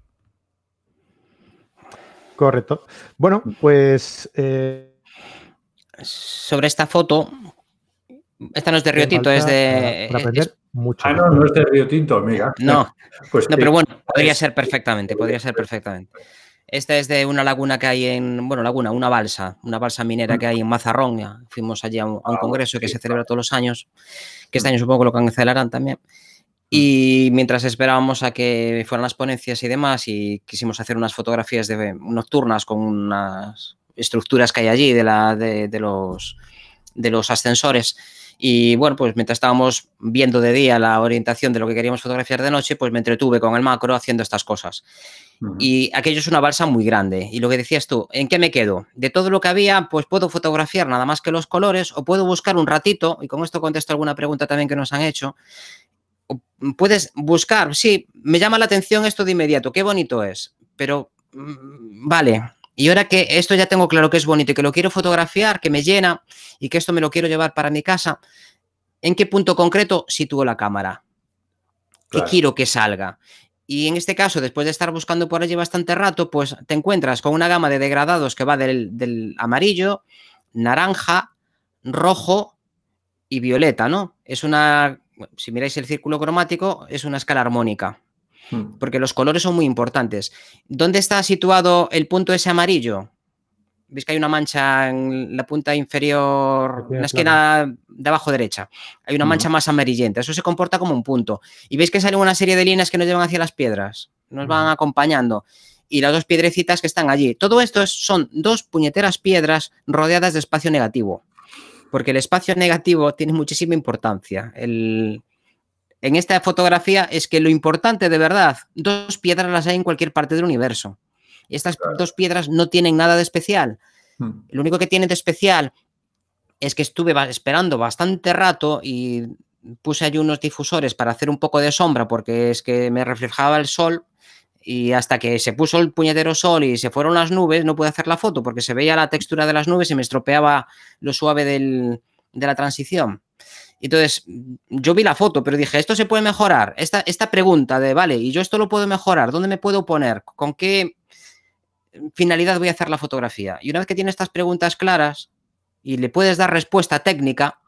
Correcto. Bueno, pues... Eh, sobre esta foto. Esta no es de Río Tinto, es de. Ah, no, no es de Río Tinto, amiga. No, pues pero bueno, podría ser perfectamente, podría ser perfectamente. Esta es de una laguna que hay en, bueno, laguna, una balsa, una balsa minera que hay en Mazarrón. Fuimos allí a un, ah, congreso que se celebra todos los años, que este mm. año supongo que lo cancelarán también. Mm. Y mientras esperábamos a que fueran las ponencias y demás, y quisimos hacer unas fotografías de, nocturnas con unas estructuras que hay allí, de, la, de, los, de los ascensores. Y bueno, pues mientras estábamos viendo de día la orientación de lo que queríamos fotografiar de noche, pues me entretuve con el macro haciendo estas cosas. Y aquello es una balsa muy grande. Y lo que decías tú, ¿en qué me quedo? De todo lo que había, pues puedo fotografiar nada más que los colores o puedo buscar un ratito, y con esto contesto alguna pregunta también que nos han hecho. Puedes buscar, sí, me llama la atención esto de inmediato, qué bonito es, pero mm, vale, y ahora que esto ya tengo claro que es bonito y que lo quiero fotografiar, que me llena y que esto me lo quiero llevar para mi casa, ¿en qué punto concreto sitúo la cámara? ¿Qué quiero que salga? Y en este caso, después de estar buscando por allí bastante rato, pues te encuentras con una gama de degradados que va del, del amarillo, naranja, rojo y violeta, ¿no? Es una, si miráis el círculo cromático, es una escala armónica. Hmm. porque los colores son muy importantes. ¿Dónde está situado el punto ese amarillo? Veis que hay una mancha en la punta inferior, en la esquina de abajo derecha. Hay una mancha más amarillenta. Eso se comporta como un punto. Y veis que salen una serie de líneas que nos llevan hacia las piedras. Nos van acompañando y las dos piedrecitas que están allí. Todo esto es, son dos puñeteras piedras rodeadas de espacio negativo, porque el espacio negativo tiene muchísima importancia. El, en esta fotografía es que lo importante de verdad, dos piedras las hay en cualquier parte del universo. Estas dos piedras no tienen nada de especial. Hmm. Lo único que tiene de especial es que estuve esperando bastante rato y puse allí unos difusores para hacer un poco de sombra porque es que me reflejaba el sol y hasta que se puso el puñetero sol y se fueron las nubes no pude hacer la foto porque se veía la textura de las nubes y me estropeaba lo suave de la transición. Entonces, yo vi la foto, pero dije, esto se puede mejorar. Esta, esta pregunta de, vale, y yo esto lo puedo mejorar, ¿dónde me puedo poner? ¿Con qué finalidad voy a hacer la fotografía? Y una vez que tienes estas preguntas claras y le puedes dar respuesta técnica,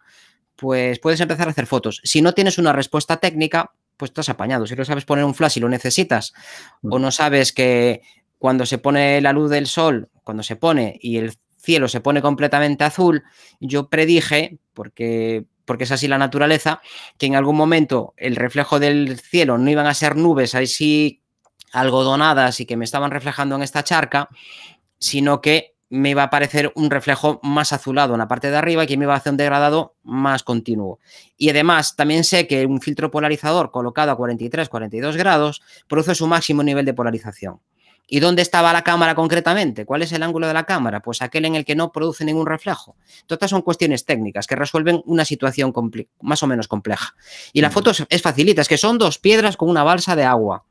pues puedes empezar a hacer fotos. Si no tienes una respuesta técnica, pues estás apañado. Si no sabes poner un flash y lo necesitas, o no sabes que cuando se pone la luz del sol, cuando se pone y el cielo se pone completamente azul, yo predije, porque porque es así la naturaleza, que en algún momento el reflejo del cielo no iban a ser nubes así algodonadas y que me estaban reflejando en esta charca, sino que me iba a aparecer un reflejo más azulado en la parte de arriba y que me iba a hacer un degradado más continuo. Y además, también sé que un filtro polarizador colocado a 43, 42 grados produce su máximo nivel de polarización. ¿Y dónde estaba la cámara concretamente? ¿Cuál es el ángulo de la cámara? Pues aquel en el que no produce ningún reflejo. Todas son cuestiones técnicas que resuelven una situación más o menos compleja. Y la mm. foto es, facilita, es que son dos piedras con una balsa de agua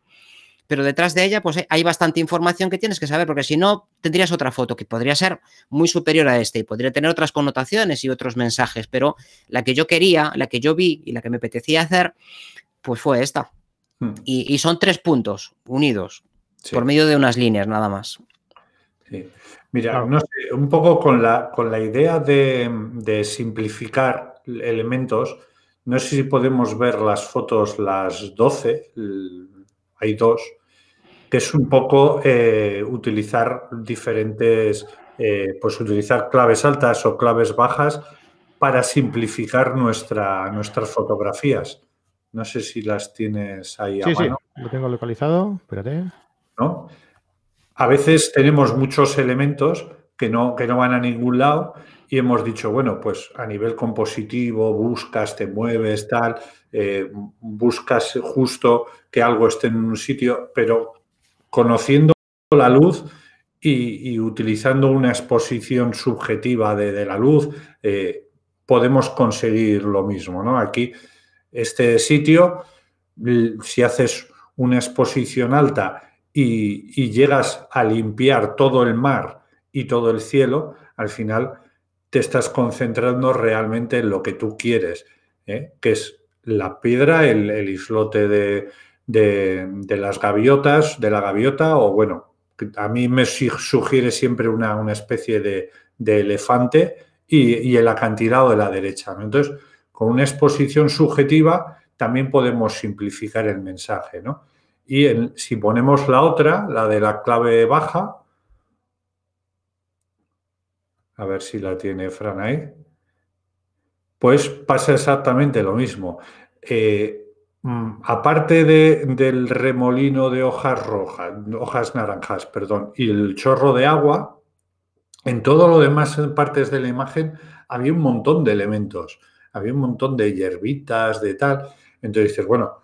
pero detrás de ella pues eh, hay bastante información que tienes que saber, porque si no tendrías otra foto que podría ser muy superior a esta y podría tener otras connotaciones y otros mensajes, pero la que yo quería, la que yo vi y la que me apetecía hacer, pues fue esta. Mm. y, son tres puntos unidos, por medio de unas líneas, nada más. Mira, un poco con la, con la idea de, simplificar elementos, no sé si podemos ver las fotos, las 12, hay dos, que es un poco eh, utilizar diferentes, eh, pues utilizar claves altas o claves bajas para simplificar nuestra, nuestras fotografías. No sé si las tienes ahí sí, a mano. Sí, lo tengo localizado, espérate. A veces tenemos muchos elementos que no, que no van a ningún lado y hemos dicho, bueno, pues a nivel compositivo, buscas, te mueves, tal, eh, buscas justo que algo esté en un sitio, pero conociendo la luz y, utilizando una exposición subjetiva de, la luz, eh, podemos conseguir lo mismo, Aquí, este sitio, si haces una exposición alta y, llegas a limpiar todo el mar y todo el cielo, al final te estás concentrando realmente en lo que tú quieres, ¿eh? que es la piedra, el, islote de, las gaviotas, de la gaviota, o bueno, a mí me sugiere siempre una, especie de, elefante y, el acantilado de la derecha. Entonces, con una exposición subjetiva también podemos simplificar el mensaje, ¿no? Y si ponemos la otra, la de la clave baja, a ver si la tiene Fran ahí, pues pasa exactamente lo mismo. Eh, mm, aparte del remolino de hojas rojas, hojas naranjas, perdón, y el chorro de agua, en todo lo demás en partes de la imagen había un montón de elementos, había un montón de hierbitas, de tal. Entonces dices, bueno,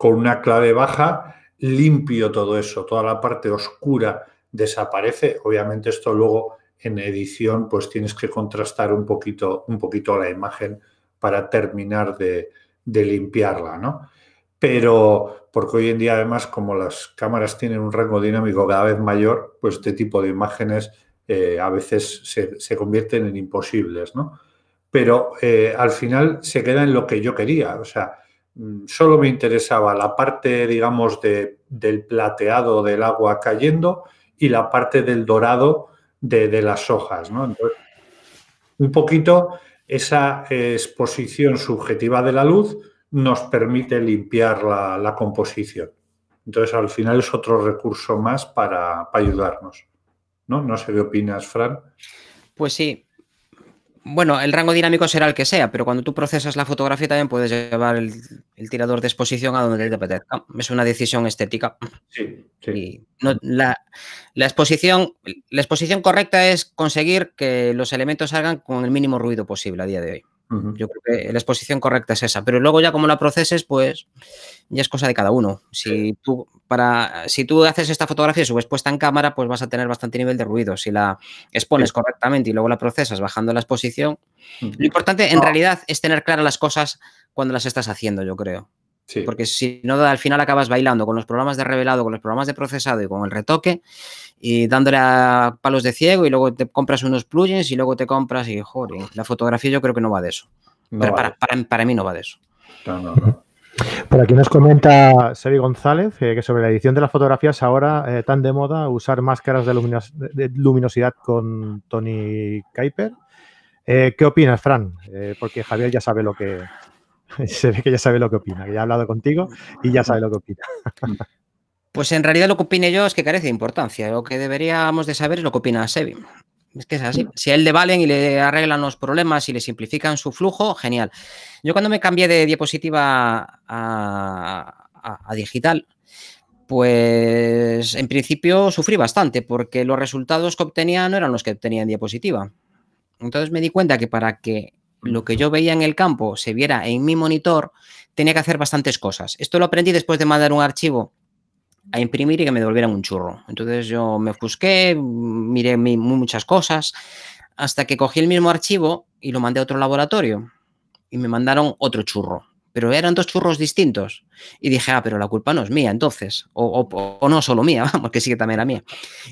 con una clave baja, limpio todo eso, toda la parte oscura desaparece. Obviamente esto luego en edición pues tienes que contrastar un poquito, un poquito la imagen para terminar de, limpiarla, ¿no? Pero porque hoy en día además como las cámaras tienen un rango dinámico cada vez mayor, pues este tipo de imágenes eh, a veces se, convierten en imposibles, ¿no? Pero eh, al final se queda en lo que yo quería, o sea, Mm, solo me interesaba la parte, digamos, del plateado del agua cayendo y la parte del dorado de, las hojas. ¿no? Entonces, un poquito esa eh, exposición subjetiva de la luz nos permite limpiar la, composición. Entonces, al final es otro recurso más para, para ayudarnos. ¿no? no sé qué opinas, Fran. Pues sí, bueno, el rango dinámico será el que sea, pero cuando tú procesas la fotografía también puedes llevar el, tirador de exposición a donde te apetezca. Es una decisión estética. Sí, sí. la, la, exposición, la exposición correcta es conseguir que los elementos salgan con el mínimo ruido posible a día de hoy. Yo creo que la exposición correcta es esa, pero luego ya como la proceses, pues ya es cosa de cada uno. Si tú, para, si tú haces esta fotografía y subes puesta en cámara, pues vas a tener bastante nivel de ruido. Si la expones correctamente y luego la procesas bajando la exposición, lo importante en realidad es tener claras las cosas cuando las estás haciendo, yo creo. Porque si no, al final acabas bailando con los programas de revelado, con los programas de procesado y con el retoque y dándole a palos de ciego y luego te compras unos plugins y luego te compras y, joder, la fotografía yo creo que no va de eso. para, mí no va de eso. para no, Por aquí nos comenta Sebi González eh, que sobre la edición de las fotografías ahora eh, tan de moda usar máscaras de, luminosidad con Tony Kuiper. Eh, ¿Qué opinas, Fran? porque Javier ya sabe lo que, Se ve que ya sabe lo que opina, que ya ha hablado contigo y ya sabe lo que opina. Mm. Pues en realidad lo que opine yo es que carece de importancia. Lo que deberíamos de saber es lo que opina Sebi. Es que es así. Mm. Si a él le valen y le arreglan los problemas y le simplifican su flujo, genial. Yo cuando me cambié de diapositiva a, a digital, pues en principio sufrí bastante porque los resultados que obtenía no eran los que obtenía en diapositiva. Entonces me di cuenta que para que lo que yo veía en el campo se viera en mi monitor, tenía que hacer bastantes cosas. Esto lo aprendí después de mandar un archivo a imprimir y que me devolvieran un churro. Entonces yo me ofusqué, miré muchas cosas, hasta que cogí el mismo archivo y lo mandé a otro laboratorio y me mandaron otro churro pero eran dos churros distintos. Y dije, ah, pero la culpa no es mía, entonces, o, no solo mía, vamos, que sí que también era mía.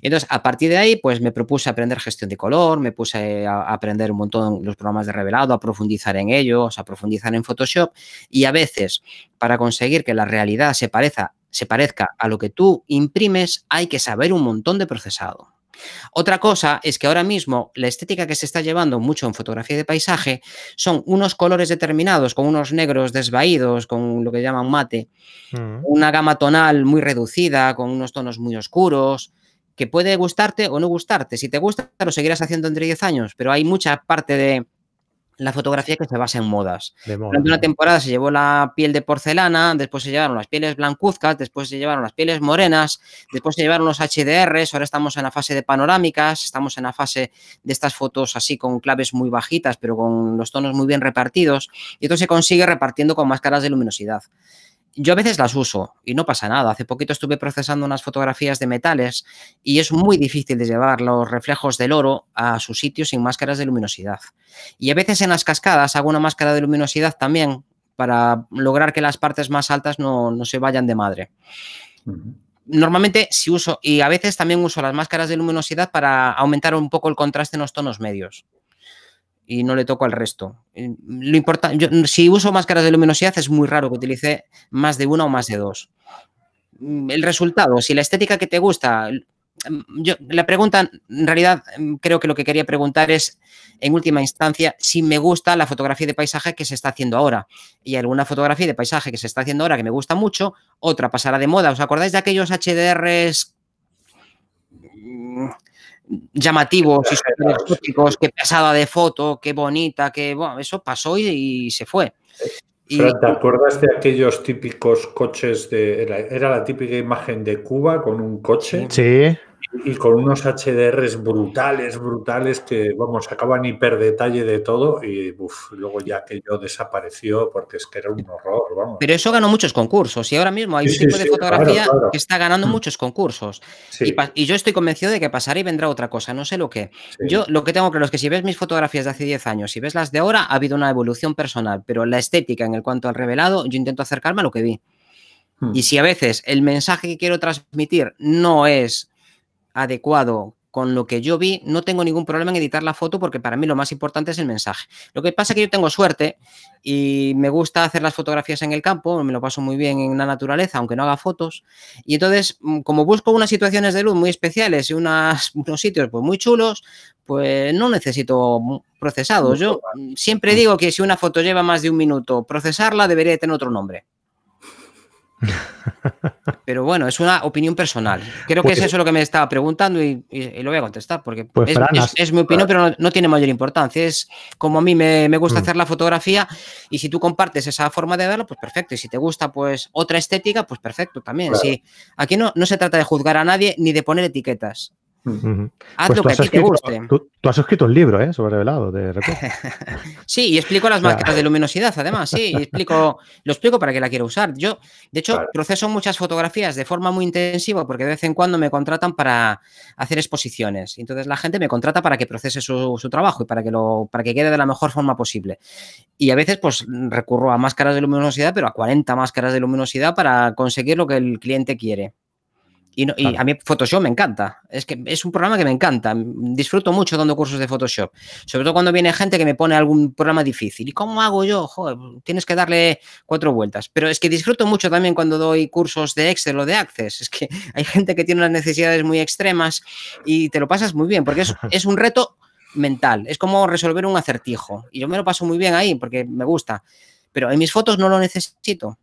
entonces, a partir de ahí, pues me propuse aprender gestión de color, me puse a, aprender un montón los programas de revelado, a profundizar en ellos, a profundizar en Photoshop, y a veces, para conseguir que la realidad se parezca, se parezca a lo que tú imprimes, hay que saber un montón de procesado. Otra cosa es que ahora mismo la estética que se está llevando mucho en fotografía de paisaje son unos colores determinados, con unos negros desvaídos, con lo que llaman mate, mm. una gama tonal muy reducida, con unos tonos muy oscuros, que puede gustarte o no gustarte. Si te gusta, lo seguirás haciendo entre 10 años, pero hay mucha parte de la fotografía que se basa en modas. Durante una temporada se llevó la piel de porcelana, después se llevaron las pieles blancuzcas, después se llevaron las pieles morenas, después se llevaron los HDRs, ahora estamos en la fase de panorámicas, estamos en la fase de estas fotos así con claves muy bajitas, pero con los tonos muy bien repartidos, y esto se consigue repartiendo con máscaras de luminosidad. Yo a veces las uso y no pasa nada. Hace poquito estuve procesando unas fotografías de metales y es muy difícil de llevar los reflejos del oro a su sitio sin máscaras de luminosidad. Y a veces en las cascadas hago una máscara de luminosidad también para lograr que las partes más altas no, se vayan de madre. normalmente si uso, y a veces también uso las máscaras de luminosidad para aumentar un poco el contraste en los tonos medios y no le toco al resto. Eh, lo si uso máscaras de luminosidad es muy raro que utilice más de una o más de dos. Mm, el resultado, si la estética que te gusta, mm, yo, la pregunta en realidad mm, creo que lo que quería preguntar es, en última instancia, si me gusta la fotografía de paisaje que se está haciendo ahora. Y alguna fotografía de paisaje que se está haciendo ahora que me gusta mucho, otra pasará de moda. ¿Os acordáis de aquellos HDRs llamativos y super exóticos, qué pesada de foto, qué bonita, que bueno, eso pasó y, se fue. Eh, ¿Te acuerdas de aquellos típicos coches de. Era, la típica imagen de Cuba con un coche? Sí y con unos HDRs brutales, brutales, que, vamos, sacaban hiperdetalle de todo y luego ya yo desapareció porque es que era un horror, vamos. Pero eso ganó muchos concursos y ahora mismo hay un tipo de fotografía que está ganando muchos concursos. Y, yo estoy convencido de que pasará y vendrá otra cosa, no sé lo que. Yo lo que tengo que es que si ves mis fotografías de hace 10 años, si ves las de ahora, ha habido una evolución personal, pero la estética en el cuanto al revelado, yo intento acercarme a lo que vi. Hmm. Y si a veces el mensaje que quiero transmitir no es adecuado con lo que yo vi, no tengo ningún problema en editar la foto porque para mí lo más importante es el mensaje. Lo que pasa es que yo tengo suerte y me gusta hacer las fotografías en el campo, me lo paso muy bien en la naturaleza, aunque no haga fotos. Y entonces, mm, como busco unas situaciones de luz muy especiales y unas, unos sitios pues, muy chulos, pues no necesito procesados. Yo siempre digo que si una foto lleva más de un minuto procesarla, debería tener otro nombre. Pero bueno, es una opinión personal. Creo que es pues, eso lo que me estaba preguntando y, lo voy a contestar, porque pues, es, mi opinión, ah. pero no, tiene mayor importancia. Es como a mí me, gusta mm. hacer la fotografía y si tú compartes esa forma de verlo, pues perfecto. Y si te gusta pues otra estética, pues perfecto también. aquí no, no se trata de juzgar a nadie ni de poner etiquetas. Pues lo que a ti Tú, has escrito el libro, ¿eh? Sobre velado, de Sí, y explico las máscaras de luminosidad, además, sí. explico, lo explico para que la quiera usar. Yo, de hecho, proceso muchas fotografías de forma muy intensiva porque de vez en cuando me contratan para hacer exposiciones. Entonces la gente me contrata para que procese su, trabajo y para que, lo, para que quede de la mejor forma posible. Y a veces, pues, recurro a máscaras de luminosidad, pero a 40 máscaras de luminosidad para conseguir lo que el cliente quiere. Y, a mí Photoshop me encanta. Es que es un programa que me encanta. Disfruto mucho dando cursos de Photoshop. Sobre todo cuando viene gente que me pone algún programa difícil. ¿Y cómo hago yo? Joder, tienes que darle cuatro vueltas. Pero es que disfruto mucho también cuando doy cursos de Excel o de Access. Es que hay gente que tiene unas necesidades muy extremas y te lo pasas muy bien porque es, un reto mental. Es como resolver un acertijo. Y yo me lo paso muy bien ahí porque me gusta. Pero en mis fotos no lo necesito.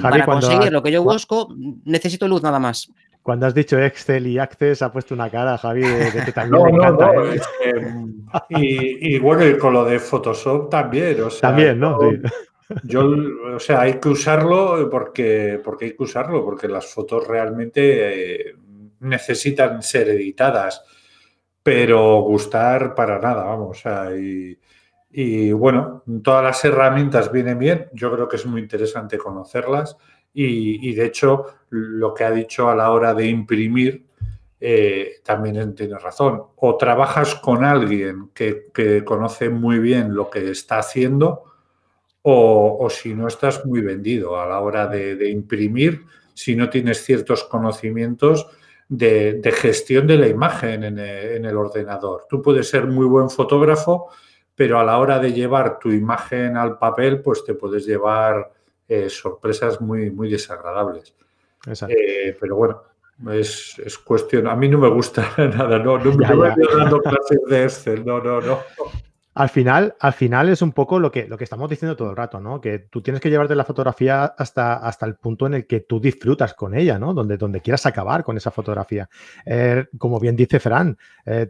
para conseguir lo que yo busco, necesito luz nada más. Cuando has dicho Excel y Access, ha puesto una cara, Javi, que también encanta. No, mm, y, bueno, con lo de Photoshop también. también, ¿no? Yo, o sea, hay que usarlo porque, porque hay que usarlo, porque las fotos realmente eh, necesitan ser editadas, pero gustar para nada, vamos. y bueno, todas las herramientas vienen bien. Yo creo que es muy interesante conocerlas y, de hecho lo que ha dicho a la hora de imprimir eh, también tiene razón. O trabajas con alguien que, conoce muy bien lo que está haciendo o, si no estás muy vendido a la hora de, imprimir, si no tienes ciertos conocimientos. De, gestión de la imagen en en el, ordenador. Tú puedes ser muy buen fotógrafo, pero a la hora de llevar tu imagen al papel, pues te puedes llevar eh, sorpresas muy, muy desagradables. Eh, pero bueno, es, cuestión. A mí no me gusta nada, no, no me dando clases de Excel, no, no, no. Al final, al final es un poco lo que, lo que estamos diciendo todo el rato, ¿no? Que tú tienes que llevarte la fotografía hasta, hasta el punto en el que tú disfrutas con ella, ¿no? Donde, donde quieras acabar con esa fotografía. Eh, como bien dice Fran,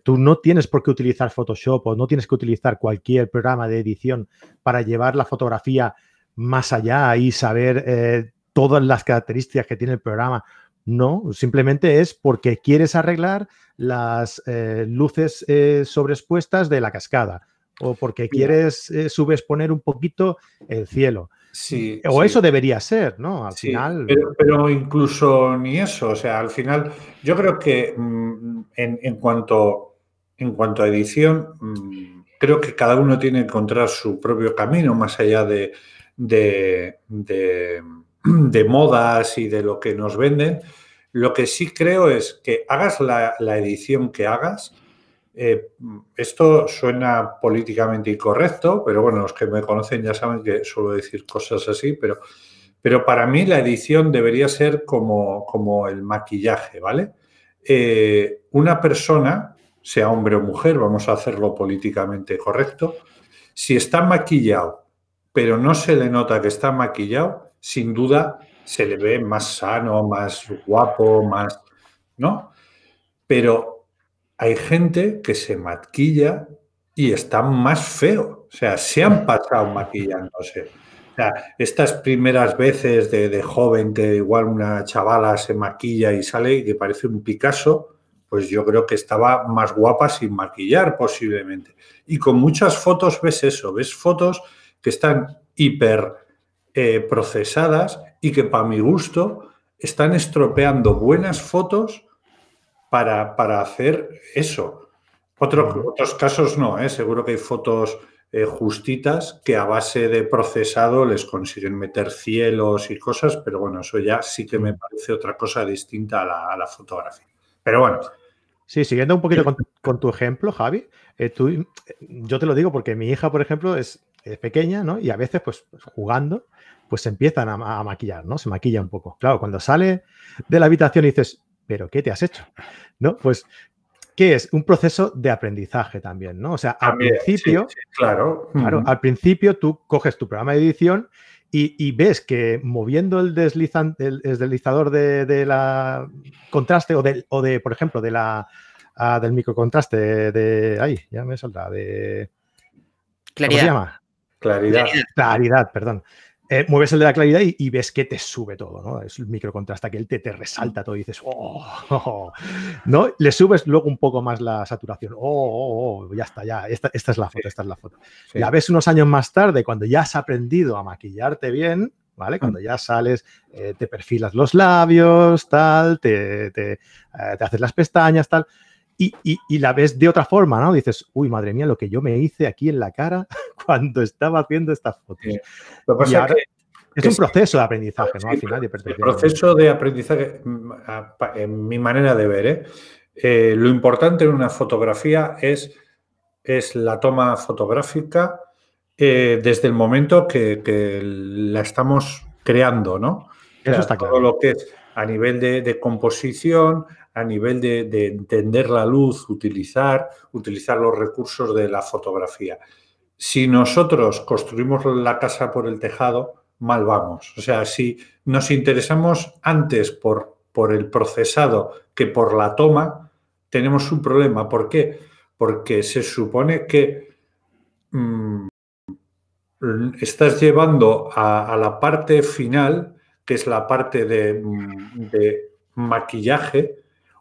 tú no tienes por qué utilizar Photoshop o no tienes que utilizar cualquier programa de edición para llevar la fotografía más allá y saber eh, todas las características que tiene el programa. No, simplemente es porque quieres arreglar las eh, luces eh, sobreexpuestas de la cascada o porque quieres subexponer un poquito el cielo. Sí, o eso debería ser, ¿no? Al final. Pero, incluso ni eso, o sea, al final, yo creo que mm, en, cuanto, en cuanto a edición, mm, creo que cada uno tiene que encontrar su propio camino más allá de, de, modas y de lo que nos venden. Lo que sí creo es que hagas la, edición que hagas. Eh, esto suena políticamente incorrecto, pero bueno, los que me conocen ya saben que suelo decir cosas así, pero, pero para mí la edición debería ser como, como el maquillaje, ¿vale? Eh, una persona, sea hombre o mujer, vamos a hacerlo políticamente correcto, si está maquillado pero no se le nota que está maquillado, sin duda se le ve más sano, más guapo, más, ¿no? Pero hay gente que se maquilla y está más feo, o sea, se han pasado maquillándose. O estas primeras veces de, de joven que igual una chavala se maquilla y sale y que parece un Picasso, pues yo creo que estaba más guapa sin maquillar posiblemente. Y con muchas fotos ves eso, ves fotos que están hiper eh, procesadas y que para mi gusto están estropeando buenas fotos para, para hacer eso. otros otros casos no, ¿eh? seguro que hay fotos eh, justitas que a base de procesado les consiguen meter cielos y cosas, pero bueno, eso ya sí que me parece otra cosa distinta a la, fotografía. Pero bueno, Sí, siguiendo un poquito con, tu ejemplo, Javi, eh, yo te lo digo porque mi hija, por ejemplo, es, es pequeña, ¿no? Y a veces, pues jugando, pues se empiezan a, maquillar, ¿no? Se maquilla un poco. Claro, cuando sale de la habitación y dices, ¿pero qué te has hecho? ¿No? Pues, ¿qué es? Un proceso de aprendizaje también, ¿no? O sea, al principio, claro, claro, al principio tú coges tu programa de edición y, ves que moviendo el, deslizante, el, deslizador de, la contraste o de, o de, por ejemplo, de la, ah, del microcontraste de, de, Ay, ya me saldrá. De, ¿Cómo se llama? Claridad. Claridad, perdón. Eh, mueves el de la claridad y, ves que te sube todo, ¿no? Es el contraste que él te, resalta todo y dices, oh, ¿no? Le subes luego un poco más la saturación, oh, oh, oh ya está, ya, esta, es la foto, esta es la foto. Ya La ves unos años más tarde, cuando ya has aprendido a maquillarte bien, ¿vale? Mm. Cuando ya sales, eh, te perfilas los labios, tal, te, te eh, haces las pestañas, tal y, la ves de otra forma, ¿no? Dices, uy, madre mía, lo que yo me hice aquí en la cara cuando estaba haciendo estas fotos. es, un proceso de aprendizaje, ¿no? Al final, de El proceso de aprendizaje, mm, en mi manera de ver, ¿eh? Eh, lo importante en una fotografía es, es la toma fotográfica eh, desde el momento que, la estamos creando, ¿no? Eso está claro. Todo lo que es a nivel de composición, a nivel de, entender la luz, utilizar, utilizar los recursos de la fotografía. Si nosotros construimos la casa por el tejado, mal vamos. O sea, si nos interesamos antes por, por el procesado que por la toma, tenemos un problema. ¿Por qué? Porque se supone que mm, estás llevando a, la parte final, que es la parte de mm, maquillaje,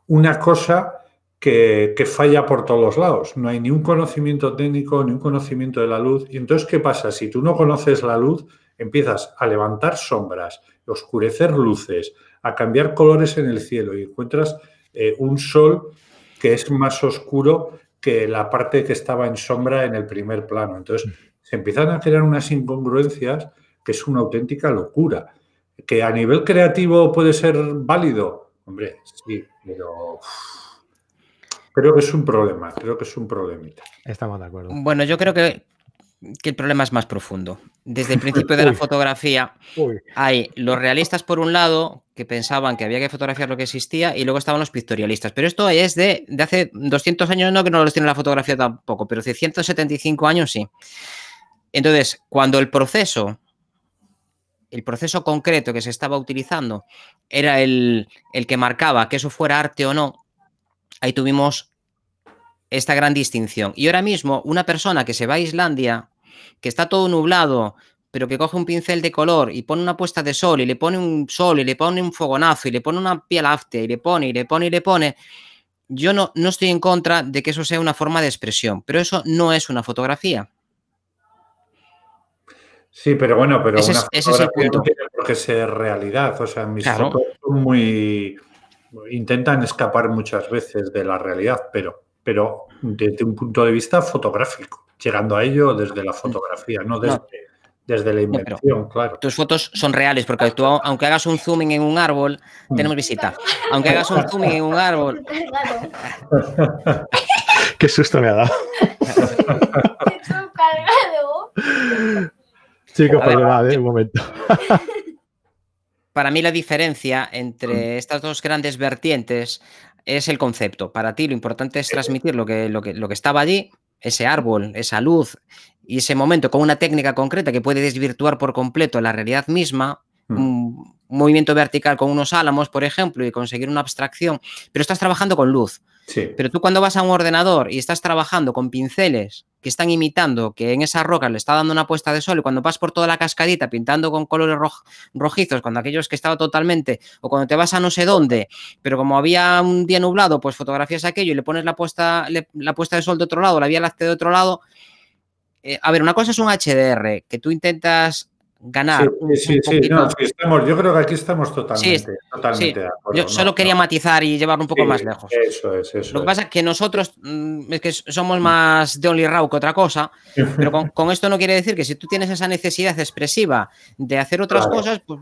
una cosa que, falla por todos lados. No hay ni un conocimiento técnico, ni un conocimiento de la luz. Y entonces, ¿qué pasa? Si tú no conoces la luz, empiezas a levantar sombras, oscurecer luces, a cambiar colores en el cielo y encuentras eh, un sol que es más oscuro que la parte que estaba en sombra en el primer plano. Entonces, mm. se empiezan a crear unas incongruencias que es una auténtica locura. Que a nivel creativo puede ser válido, Hombre, sí, pero creo que es un problema, creo que es un problemita. Estamos de acuerdo. Bueno, yo creo que, que el problema es más profundo. Desde el principio de la fotografía hay los realistas por un lado que pensaban que había que fotografiar lo que existía y luego estaban los pictorialistas. Pero esto es de, de hace 200 años, no que no los tiene la fotografía tampoco, pero hace 175 años sí. Entonces, cuando el proceso el proceso concreto que se estaba utilizando era el, que marcaba que eso fuera arte o no, ahí tuvimos esta gran distinción. Y ahora mismo, una persona que se va a Islandia, que está todo nublado, pero que coge un pincel de color y pone una puesta de sol y le pone un sol y le pone un fogonazo y le pone una piel afte y le pone y le pone y le pone, yo no estoy en contra de que eso sea una forma de expresión, pero eso no es una fotografía. Sí, pero bueno, pero ese una es, el punto. Que no realidad. O sea, mis fotos son muy. intentan escapar muchas veces de la realidad, pero, pero desde un punto de vista fotográfico, llegando a ello desde la mm. fotografía, no desde. la invención, claro. Tus fotos son reales, porque tú, aunque hagas un zooming en un árbol, mm. tenemos visita. Aunque hagas un zooming en un árbol. Qué susto me ha dado. ¿eh? momento. Para mí la diferencia entre mm. estas dos grandes vertientes es el concepto. Para ti lo importante es eh. transmitir lo que, lo que, lo que estaba allí, ese árbol, esa luz y ese momento con una técnica concreta que puede desvirtuar por completo la realidad misma, mm. Mm, movimiento vertical con unos álamos, por ejemplo, y conseguir una abstracción, pero estás trabajando con luz. Pero tú cuando vas a un ordenador y estás trabajando con pinceles que están imitando, que en esas rocas le está dando una puesta de sol, y cuando vas por toda la cascadita pintando con colores rojizos, cuando aquellos que estaba totalmente, o cuando te vas a no sé dónde, pero como había un día nublado, pues fotografías aquello y le pones la puesta, la puesta de sol de otro lado, la vía láctea de otro lado. Eh, a ver, una cosa es un HDR, que tú intentas ganar. yo creo que aquí estamos totalmente, de acuerdo. Yo solo quería matizar y llevarlo un poco más lejos. Eso es, eso Lo que pasa es que nosotros mm, es que somos más de Only Raw que otra cosa, pero con, esto no quiere decir que si tú tienes esa necesidad expresiva de hacer otras cosas, pues,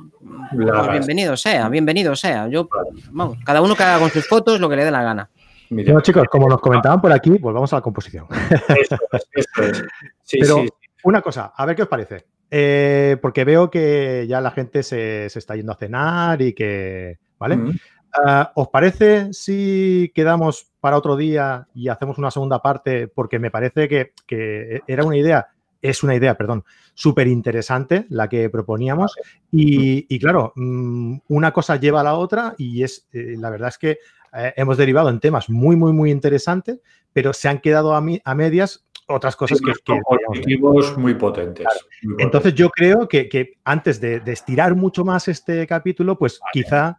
pues bienvenido sea, bienvenido sea. Yo, cada uno que haga con sus fotos lo que le dé la gana. Bueno chicos, como nos comentaban por aquí, volvamos a la composición. Pero una cosa, a ver qué os parece. Eh, porque veo que ya la gente se, se, está yendo a cenar y que, ¿vale? Ah, ¿Os parece si quedamos para otro día y hacemos una segunda parte? Porque me parece que, que era una idea, es una idea, perdón, súper interesante la que proponíamos. Y, y, claro, mm, una cosa lleva a la otra y es, eh, la verdad es que eh, hemos derivado en temas muy, muy, muy interesantes, pero se han quedado a, a medias otras cosas que... Objetivos muy potentes. Entonces yo creo que, antes de, estirar mucho más este capítulo, pues quizá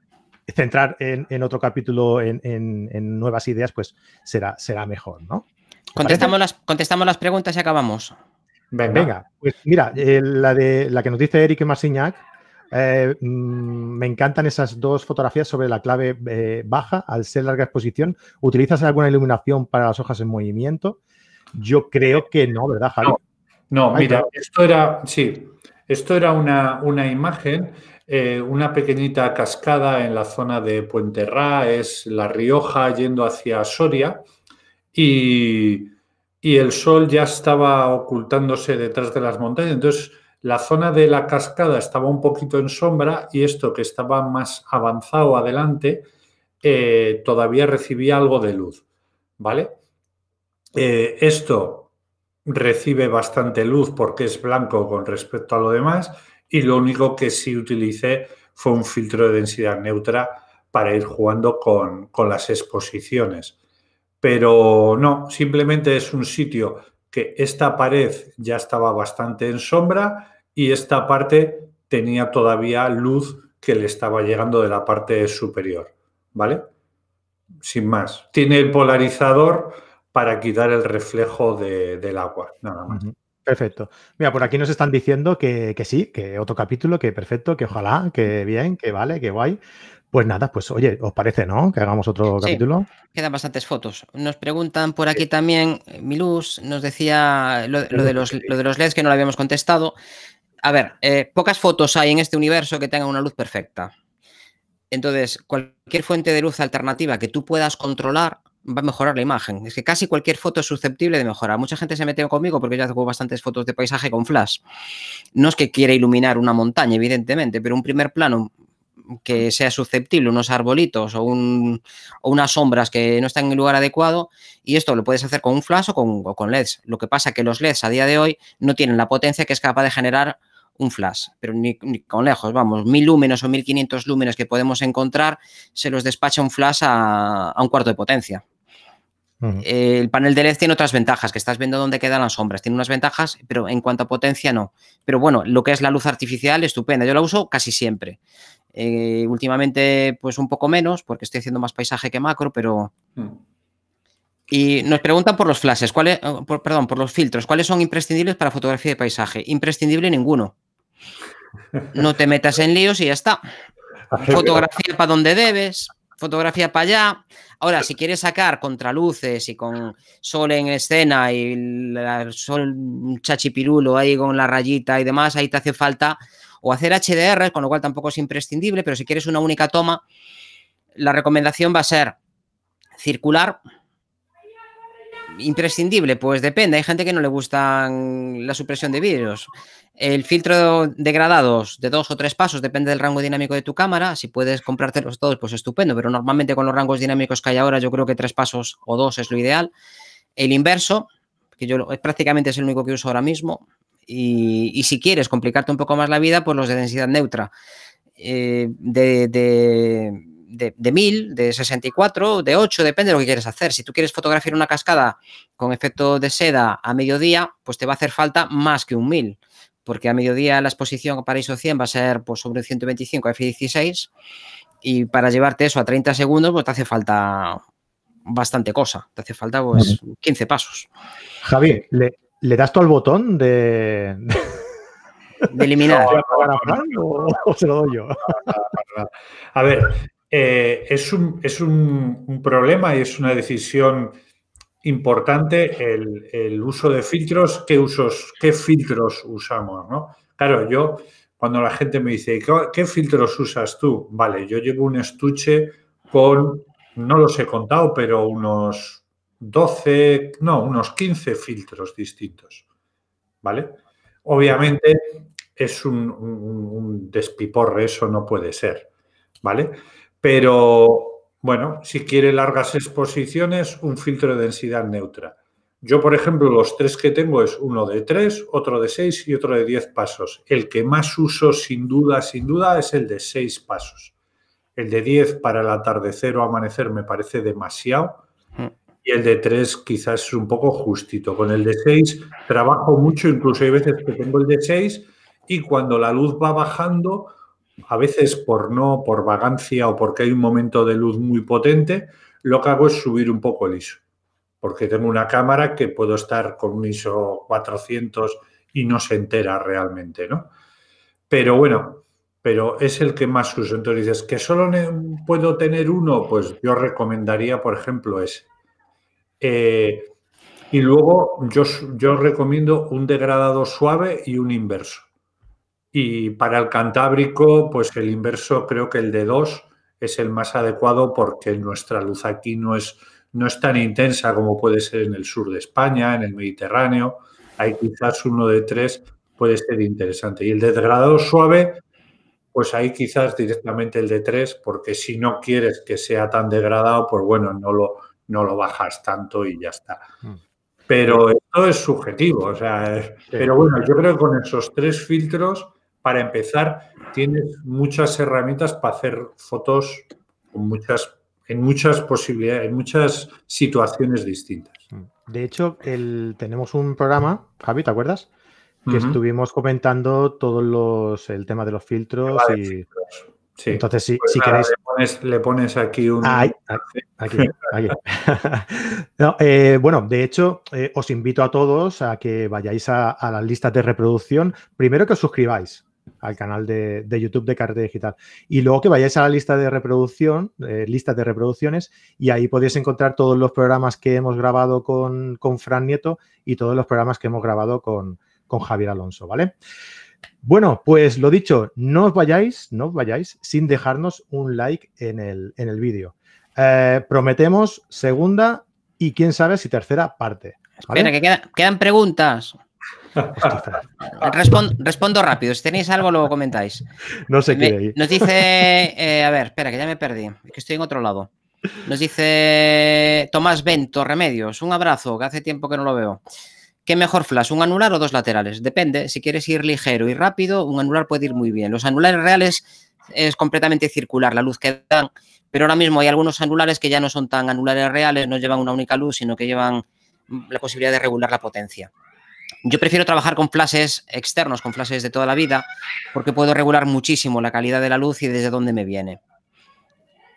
centrar en, otro capítulo en, nuevas ideas, pues será, será mejor, ¿no? Contestamos las, contestamos las preguntas y acabamos. Venga, pues mira, eh, la, de, la que nos dice Eric Marciñac, eh, mm, me encantan esas dos fotografías sobre la clave eh, baja al ser larga exposición. ¿Utilizas alguna iluminación para las hojas en movimiento? Yo creo eh, que no, ¿verdad, Javi? No, mira, esto era, sí, esto era una, imagen, eh, una pequeñita cascada en la zona de Puenterrá, es La Rioja yendo hacia Soria y, el sol ya estaba ocultándose detrás de las montañas. Entonces, la zona de la cascada estaba un poquito en sombra y esto que estaba más avanzado adelante eh, todavía recibía algo de luz, ¿vale? Eh, esto recibe bastante luz porque es blanco con respecto a lo demás y lo único que sí utilicé fue un filtro de densidad neutra para ir jugando con, con las exposiciones. Pero no, simplemente es un sitio que esta pared ya estaba bastante en sombra y esta parte tenía todavía luz que le estaba llegando de la parte superior, ¿vale? Sin más. Tiene el polarizador para quitar el reflejo del agua, nada más. Perfecto. Mira, por aquí nos están diciendo que, sí, que otro capítulo, que perfecto, que ojalá, que bien, que vale, que guay. Pues nada, pues oye, ¿os parece, no? Que hagamos otro sí, capítulo. Quedan bastantes fotos. Nos preguntan por aquí también, eh, Milus nos decía lo, de los, LEDs e que no lo habíamos contestado. A ver, eh, pocas fotos hay en este universo que tengan una luz perfecta. Entonces, cualquier fuente de luz alternativa que tú puedas controlar va a mejorar la imagen. Es que casi cualquier foto es susceptible de mejorar. Mucha gente se mete conmigo porque yo hago bastantes fotos de paisaje con flash. No es que quiera iluminar una montaña, evidentemente, pero un primer plano que sea susceptible, unos arbolitos o, unas sombras que no están en el lugar adecuado, y esto lo puedes hacer con un flash o con, LEDs. Lo que pasa es que los LEDs a día de hoy no tienen la potencia que es capaz de generar un flash, pero ni, con lejos, vamos, mil lúmenes o mil quinientos lúmenes que podemos encontrar, se los despacha un flash a un cuarto de potencia. Eh, el panel de LED tiene otras ventajas, que estás viendo dónde quedan las sombras. Tiene unas ventajas, pero en cuanto a potencia no. Pero bueno, lo que es la luz artificial, estupenda. Yo la uso casi siempre. Eh, últimamente, pues un poco menos, porque estoy haciendo más paisaje que macro, pero... Hmm. Y nos preguntan por los flashes, ¿cuáles, oh, perdón, por los filtros, ¿cuáles son imprescindibles para fotografía de paisaje? Imprescindible ninguno. No te metas en líos y ya está. Fotografía para donde debes, fotografía para allá. Ahora, si quieres sacar contraluces y con sol en escena y el sol chachipirulo ahí con la rayita y demás, ahí te hace falta o hacer HDR, con lo cual tampoco es imprescindible, pero si quieres una única toma, la recomendación va a ser circular, imprescindible, pues depende. Hay gente que no le gustan la supresión de vídeos El filtro degradados de dos o tres pasos depende del rango dinámico de tu cámara. Si puedes comprártelos todos, pues estupendo, pero normalmente con los rangos dinámicos que hay ahora, yo creo que tres pasos o dos es lo ideal. El inverso, que yo prácticamente es el único que uso ahora mismo. Y, si quieres complicarte un poco más la vida, pues los de densidad neutra. Eh, de de, de 1000, de 64, de 8, depende de lo que quieres hacer. Si tú quieres fotografiar una cascada con efecto de seda a mediodía, pues te va a hacer falta más que un 1000, porque a mediodía la exposición para ISO 100 va a ser pues, sobre 125 a F16 y para llevarte eso a 30 segundos, pues te hace falta bastante cosa, te hace falta pues 15 pasos. Javier, ¿le, das tú al botón de... de eliminar. o se lo doy yo. A ver, eh, es, un, problema y es una decisión importante el, uso de filtros, qué usos, qué filtros usamos, ¿no? Claro, yo cuando la gente me dice, ¿qué, filtros usas tú? Vale, yo llevo un estuche con, no los he contado, pero unos 12, no, unos 15 filtros distintos, ¿vale? Obviamente es un, un despiporre, eso no puede ser, ¿vale? Pero bueno, si quiere largas exposiciones, un filtro de densidad neutra. Yo, por ejemplo, los tres que tengo es uno de tres, otro de seis y otro de diez pasos. El que más uso, sin duda, sin duda, es el de seis pasos. El de diez para el atardecer o amanecer me parece demasiado. Mm. Y el de tres quizás es un poco justito. Con el de seis trabajo mucho, incluso hay veces que tengo el de seis y cuando la luz va bajando a veces por no, por vagancia o porque hay un momento de luz muy potente, lo que hago es subir un poco el ISO, porque tengo una cámara que puedo estar con un ISO 400 y no se entera realmente, ¿no? Pero bueno, pero es el que más uso. Entonces dices, ¿que solo puedo tener uno? Pues yo recomendaría, por ejemplo, ese. Eh, y luego yo, yo recomiendo un degradado suave y un inverso. Y para el Cantábrico, pues el inverso creo que el de 2 es el más adecuado porque nuestra luz aquí no es, no es tan intensa como puede ser en el sur de España, en el Mediterráneo. Hay quizás uno de 3 puede ser interesante. Y el de degradado suave, pues ahí quizás directamente el de 3 porque si no quieres que sea tan degradado, pues bueno, no lo, no lo bajas tanto y ya está. Mm. Pero esto es subjetivo, o sea, pero bueno, yo creo que con esos tres filtros para empezar, tienes muchas herramientas para hacer fotos muchas, en muchas posibilidades, en muchas situaciones distintas. De hecho, tenemos un programa, Javi, ¿te acuerdas? Que estuvimos comentando todos los, el tema de los filtros y... Sí. Entonces, si, pues si queréis. Le pones, aquí un. Eh, bueno, de hecho, eh, os invito a todos a que vayáis a, las listas de reproducción. Primero que os suscribáis al canal de, YouTube de Carte Digital. Y luego que vayáis a la lista de reproducción, eh, listas de reproducciones, y ahí podéis encontrar todos los programas que hemos grabado con, Fran Nieto y todos los programas que hemos grabado con, con, Javier Alonso, ¿vale? Bueno, pues lo dicho, no os vayáis, no vayáis sin dejarnos un like en el, en el vídeo. Eh, prometemos segunda y quién sabe si tercera parte. que quedan preguntas. respondo rápido. Si tenéis algo, luego comentáis. No sé qué Nos dice. Eh, a ver, espera, que ya me perdí. Que estoy en otro lado. Nos dice Tomás Bento, Remedios. Un abrazo, que hace tiempo que no lo veo. ¿Qué mejor flash? ¿Un anular o dos laterales? Depende. Si quieres ir ligero y rápido, un anular puede ir muy bien. Los anulares reales es completamente circular, la luz que dan. Pero ahora mismo hay algunos anulares que ya no son tan anulares reales, no llevan una única luz, sino que llevan la posibilidad de regular la potencia. Yo prefiero trabajar con flashes externos, con flashes de toda la vida, porque puedo regular muchísimo la calidad de la luz y desde dónde me viene.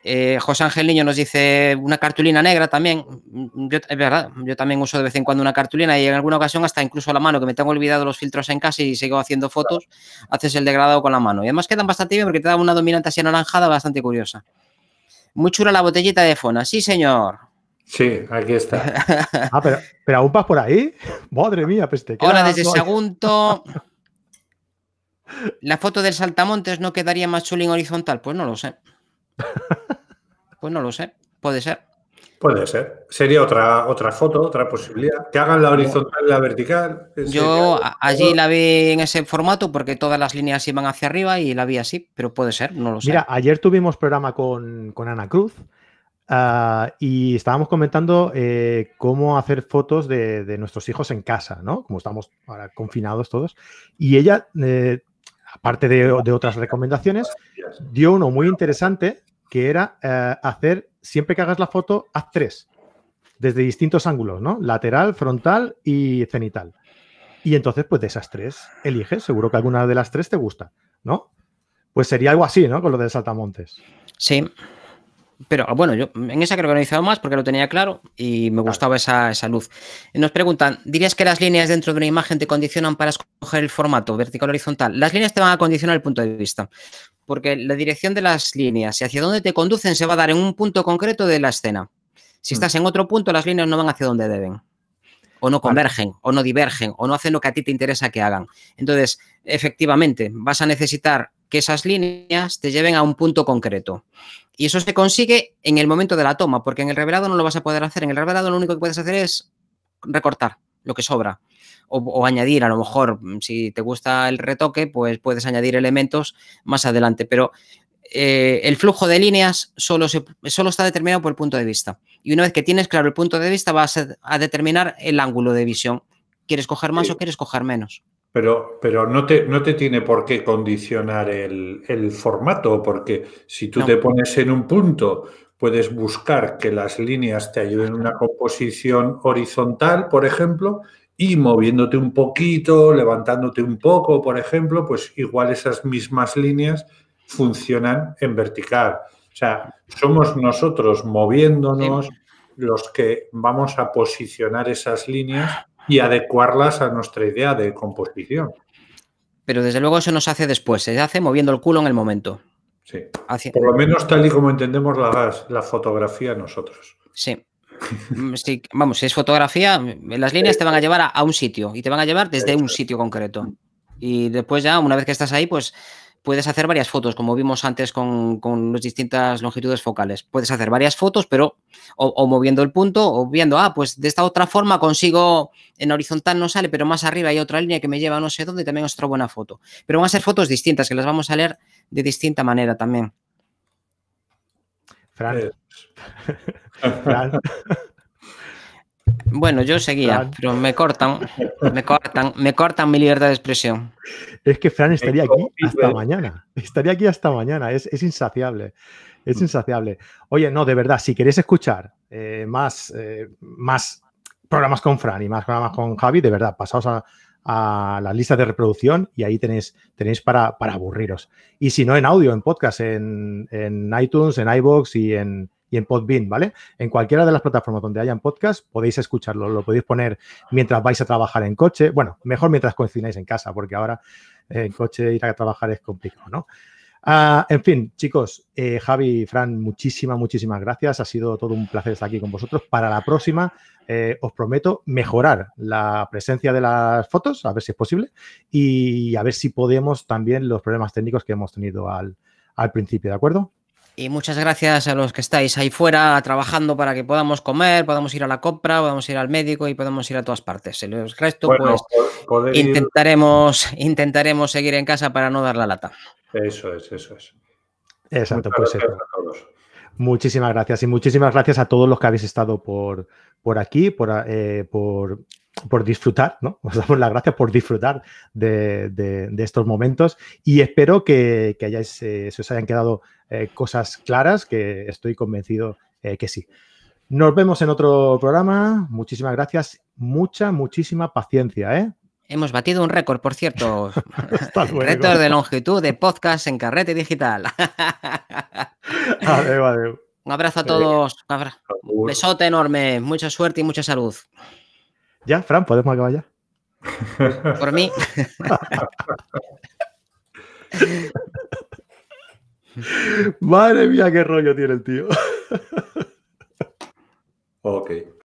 Eh, José Ángel Niño nos dice una cartulina negra también. Mm, yo, es verdad, yo también uso de vez en cuando una cartulina y en alguna ocasión hasta incluso la mano, que me tengo olvidado los filtros en casa y sigo haciendo fotos, haces el degradado con la mano. Y además quedan bastante bien porque te da una dominante así anaranjada bastante curiosa. Muy chula la botellita de Fona. Sí, señor. Sí, aquí está. ah, pero, aún vas por ahí. Madre mía, peste. Ahora, desde segundo, ¿La foto del saltamontes no quedaría más chulín horizontal? Pues no lo sé. Pues no lo sé. Puede ser. Puede ser. Sería otra, otra foto, otra posibilidad. Que hagan la horizontal y la vertical. Yo allí la vi en ese formato porque todas las líneas iban hacia arriba y la vi así, pero puede ser, no lo sé. Mira, ayer tuvimos programa con, con Ana Cruz Ah, y estábamos comentando eh, cómo hacer fotos de, nuestros hijos en casa, ¿no? Como estamos ahora confinados todos. Y ella, eh, aparte de, otras recomendaciones, dio uno muy interesante que era eh, hacer, siempre que hagas la foto, haz tres, desde distintos ángulos, ¿no? Lateral, frontal y cenital. Y entonces, pues de esas tres, eliges, seguro que alguna de las tres te gusta, ¿no? Pues sería algo así, ¿no? Con lo de saltamontes. Sí. Pero ah, bueno, yo en esa creo que he más porque lo tenía claro y me gustaba esa, esa, luz. Nos preguntan, ¿dirías que las líneas dentro de una imagen te condicionan para escoger el formato vertical o horizontal? Las líneas te van a condicionar el punto de vista, porque la dirección de las líneas y hacia dónde te conducen se va a dar en un punto concreto de la escena. Si mm. estás en otro punto, las líneas no van hacia donde deben. O no convergen, o no divergen, o no hacen lo que a ti te interesa que hagan. Entonces, efectivamente, vas a necesitar que esas líneas te lleven a un punto concreto. Y eso se consigue en el momento de la toma, porque en el revelado no lo vas a poder hacer. En el revelado lo único que puedes hacer es recortar lo que sobra o, añadir, a lo mejor, mm, si te gusta el retoque, pues puedes añadir elementos más adelante. Pero eh, el flujo de líneas solo, está determinado por el punto de vista. Y una vez que tienes claro el punto de vista, vas a, determinar el ángulo de visión. ¿Quieres coger más o quieres coger menos? Pero, pero no, te, no te tiene por qué condicionar el, formato, porque si tú te pones en un punto, puedes buscar que las líneas te ayuden en una composición horizontal, por ejemplo, y moviéndote un poquito, levantándote un poco, por ejemplo, pues igual esas mismas líneas funcionan en vertical. O sea, somos nosotros moviéndonos los que vamos a posicionar esas líneas y adecuarlas a nuestra idea de composición. Pero desde luego eso nos hace después, se hace moviendo el culo en el momento. Sí. Por lo menos tal y como entendemos la, la fotografía nosotros. Mm, sí. Vamos, si es fotografía, las líneas te van a llevar a un sitio y te van a llevar desde un sitio concreto. Y después ya, una vez que estás ahí, pues puedes hacer varias fotos, como vimos antes con, las distintas longitudes focales. Puedes hacer varias fotos, pero o, moviendo el punto o viendo, ah, pues de esta otra forma consigo, en horizontal no sale, pero más arriba hay otra línea que me lleva no sé dónde, también es otra buena foto. Pero van a ser fotos distintas, que las vamos a leer de distinta manera también. Fran. Eh. Fran. Bueno, yo seguía, pero me cortan, me cortan, me cortan mi libertad de expresión. Es que Fran estaría aquí hasta mañana. Estaría aquí hasta mañana. Es, insaciable. Es mm. insaciable. Oye, no, de verdad, si queréis escuchar eh, más, eh, más programas con Fran y más programas con Javi, de verdad, pasaos a, las listas de reproducción y ahí tenéis, tenéis para, para aburriros. Y si no, en audio, en podcast, en, en iTunes, en iVoox y en, y en Podbean, ¿vale? En cualquiera de las plataformas donde hayan podcast podéis escucharlo, lo podéis poner mientras vais a trabajar en coche, bueno, mejor mientras cocináis en casa, porque ahora eh, en coche ir a trabajar es complicado, ¿no? Ah, en fin, chicos, eh, Javi Javi, Fran, muchísimas, muchísimas gracias. Ha sido todo un placer estar aquí con vosotros. Para la próxima, eh, os prometo mejorar la presencia de las fotos, a ver si es posible, y a ver si podemos también los problemas técnicos que hemos tenido al principio, ¿de acuerdo? Y muchas gracias a los que estáis ahí fuera trabajando para que podamos comer, podamos ir a la compra, podamos ir al médico y podamos ir a todas partes. El resto, pues, intentaremos, intentaremos seguir en casa para no dar la lata. Eso es, eso es. Exacto, pues eso. Muchísimas gracias y muchísimas gracias a todos los que habéis estado por, por aquí, por, eh, disfrutar, ¿no? Os damos las gracias por disfrutar de, estos momentos y espero que, hayáis, eh, se os hayan quedado eh, cosas claras que estoy convencido eh, que sí. Nos vemos en otro programa. Muchísimas gracias. Mucha, muchísima paciencia, ¿eh? Hemos batido un récord, por cierto. récord de longitud de podcast en carrete digital. Un abrazo a todos. besote enorme. Mucha suerte y mucha salud. Ya, Fran, podemos acabar ya. Por mí. Madre mía, qué rollo tiene el tío. ok.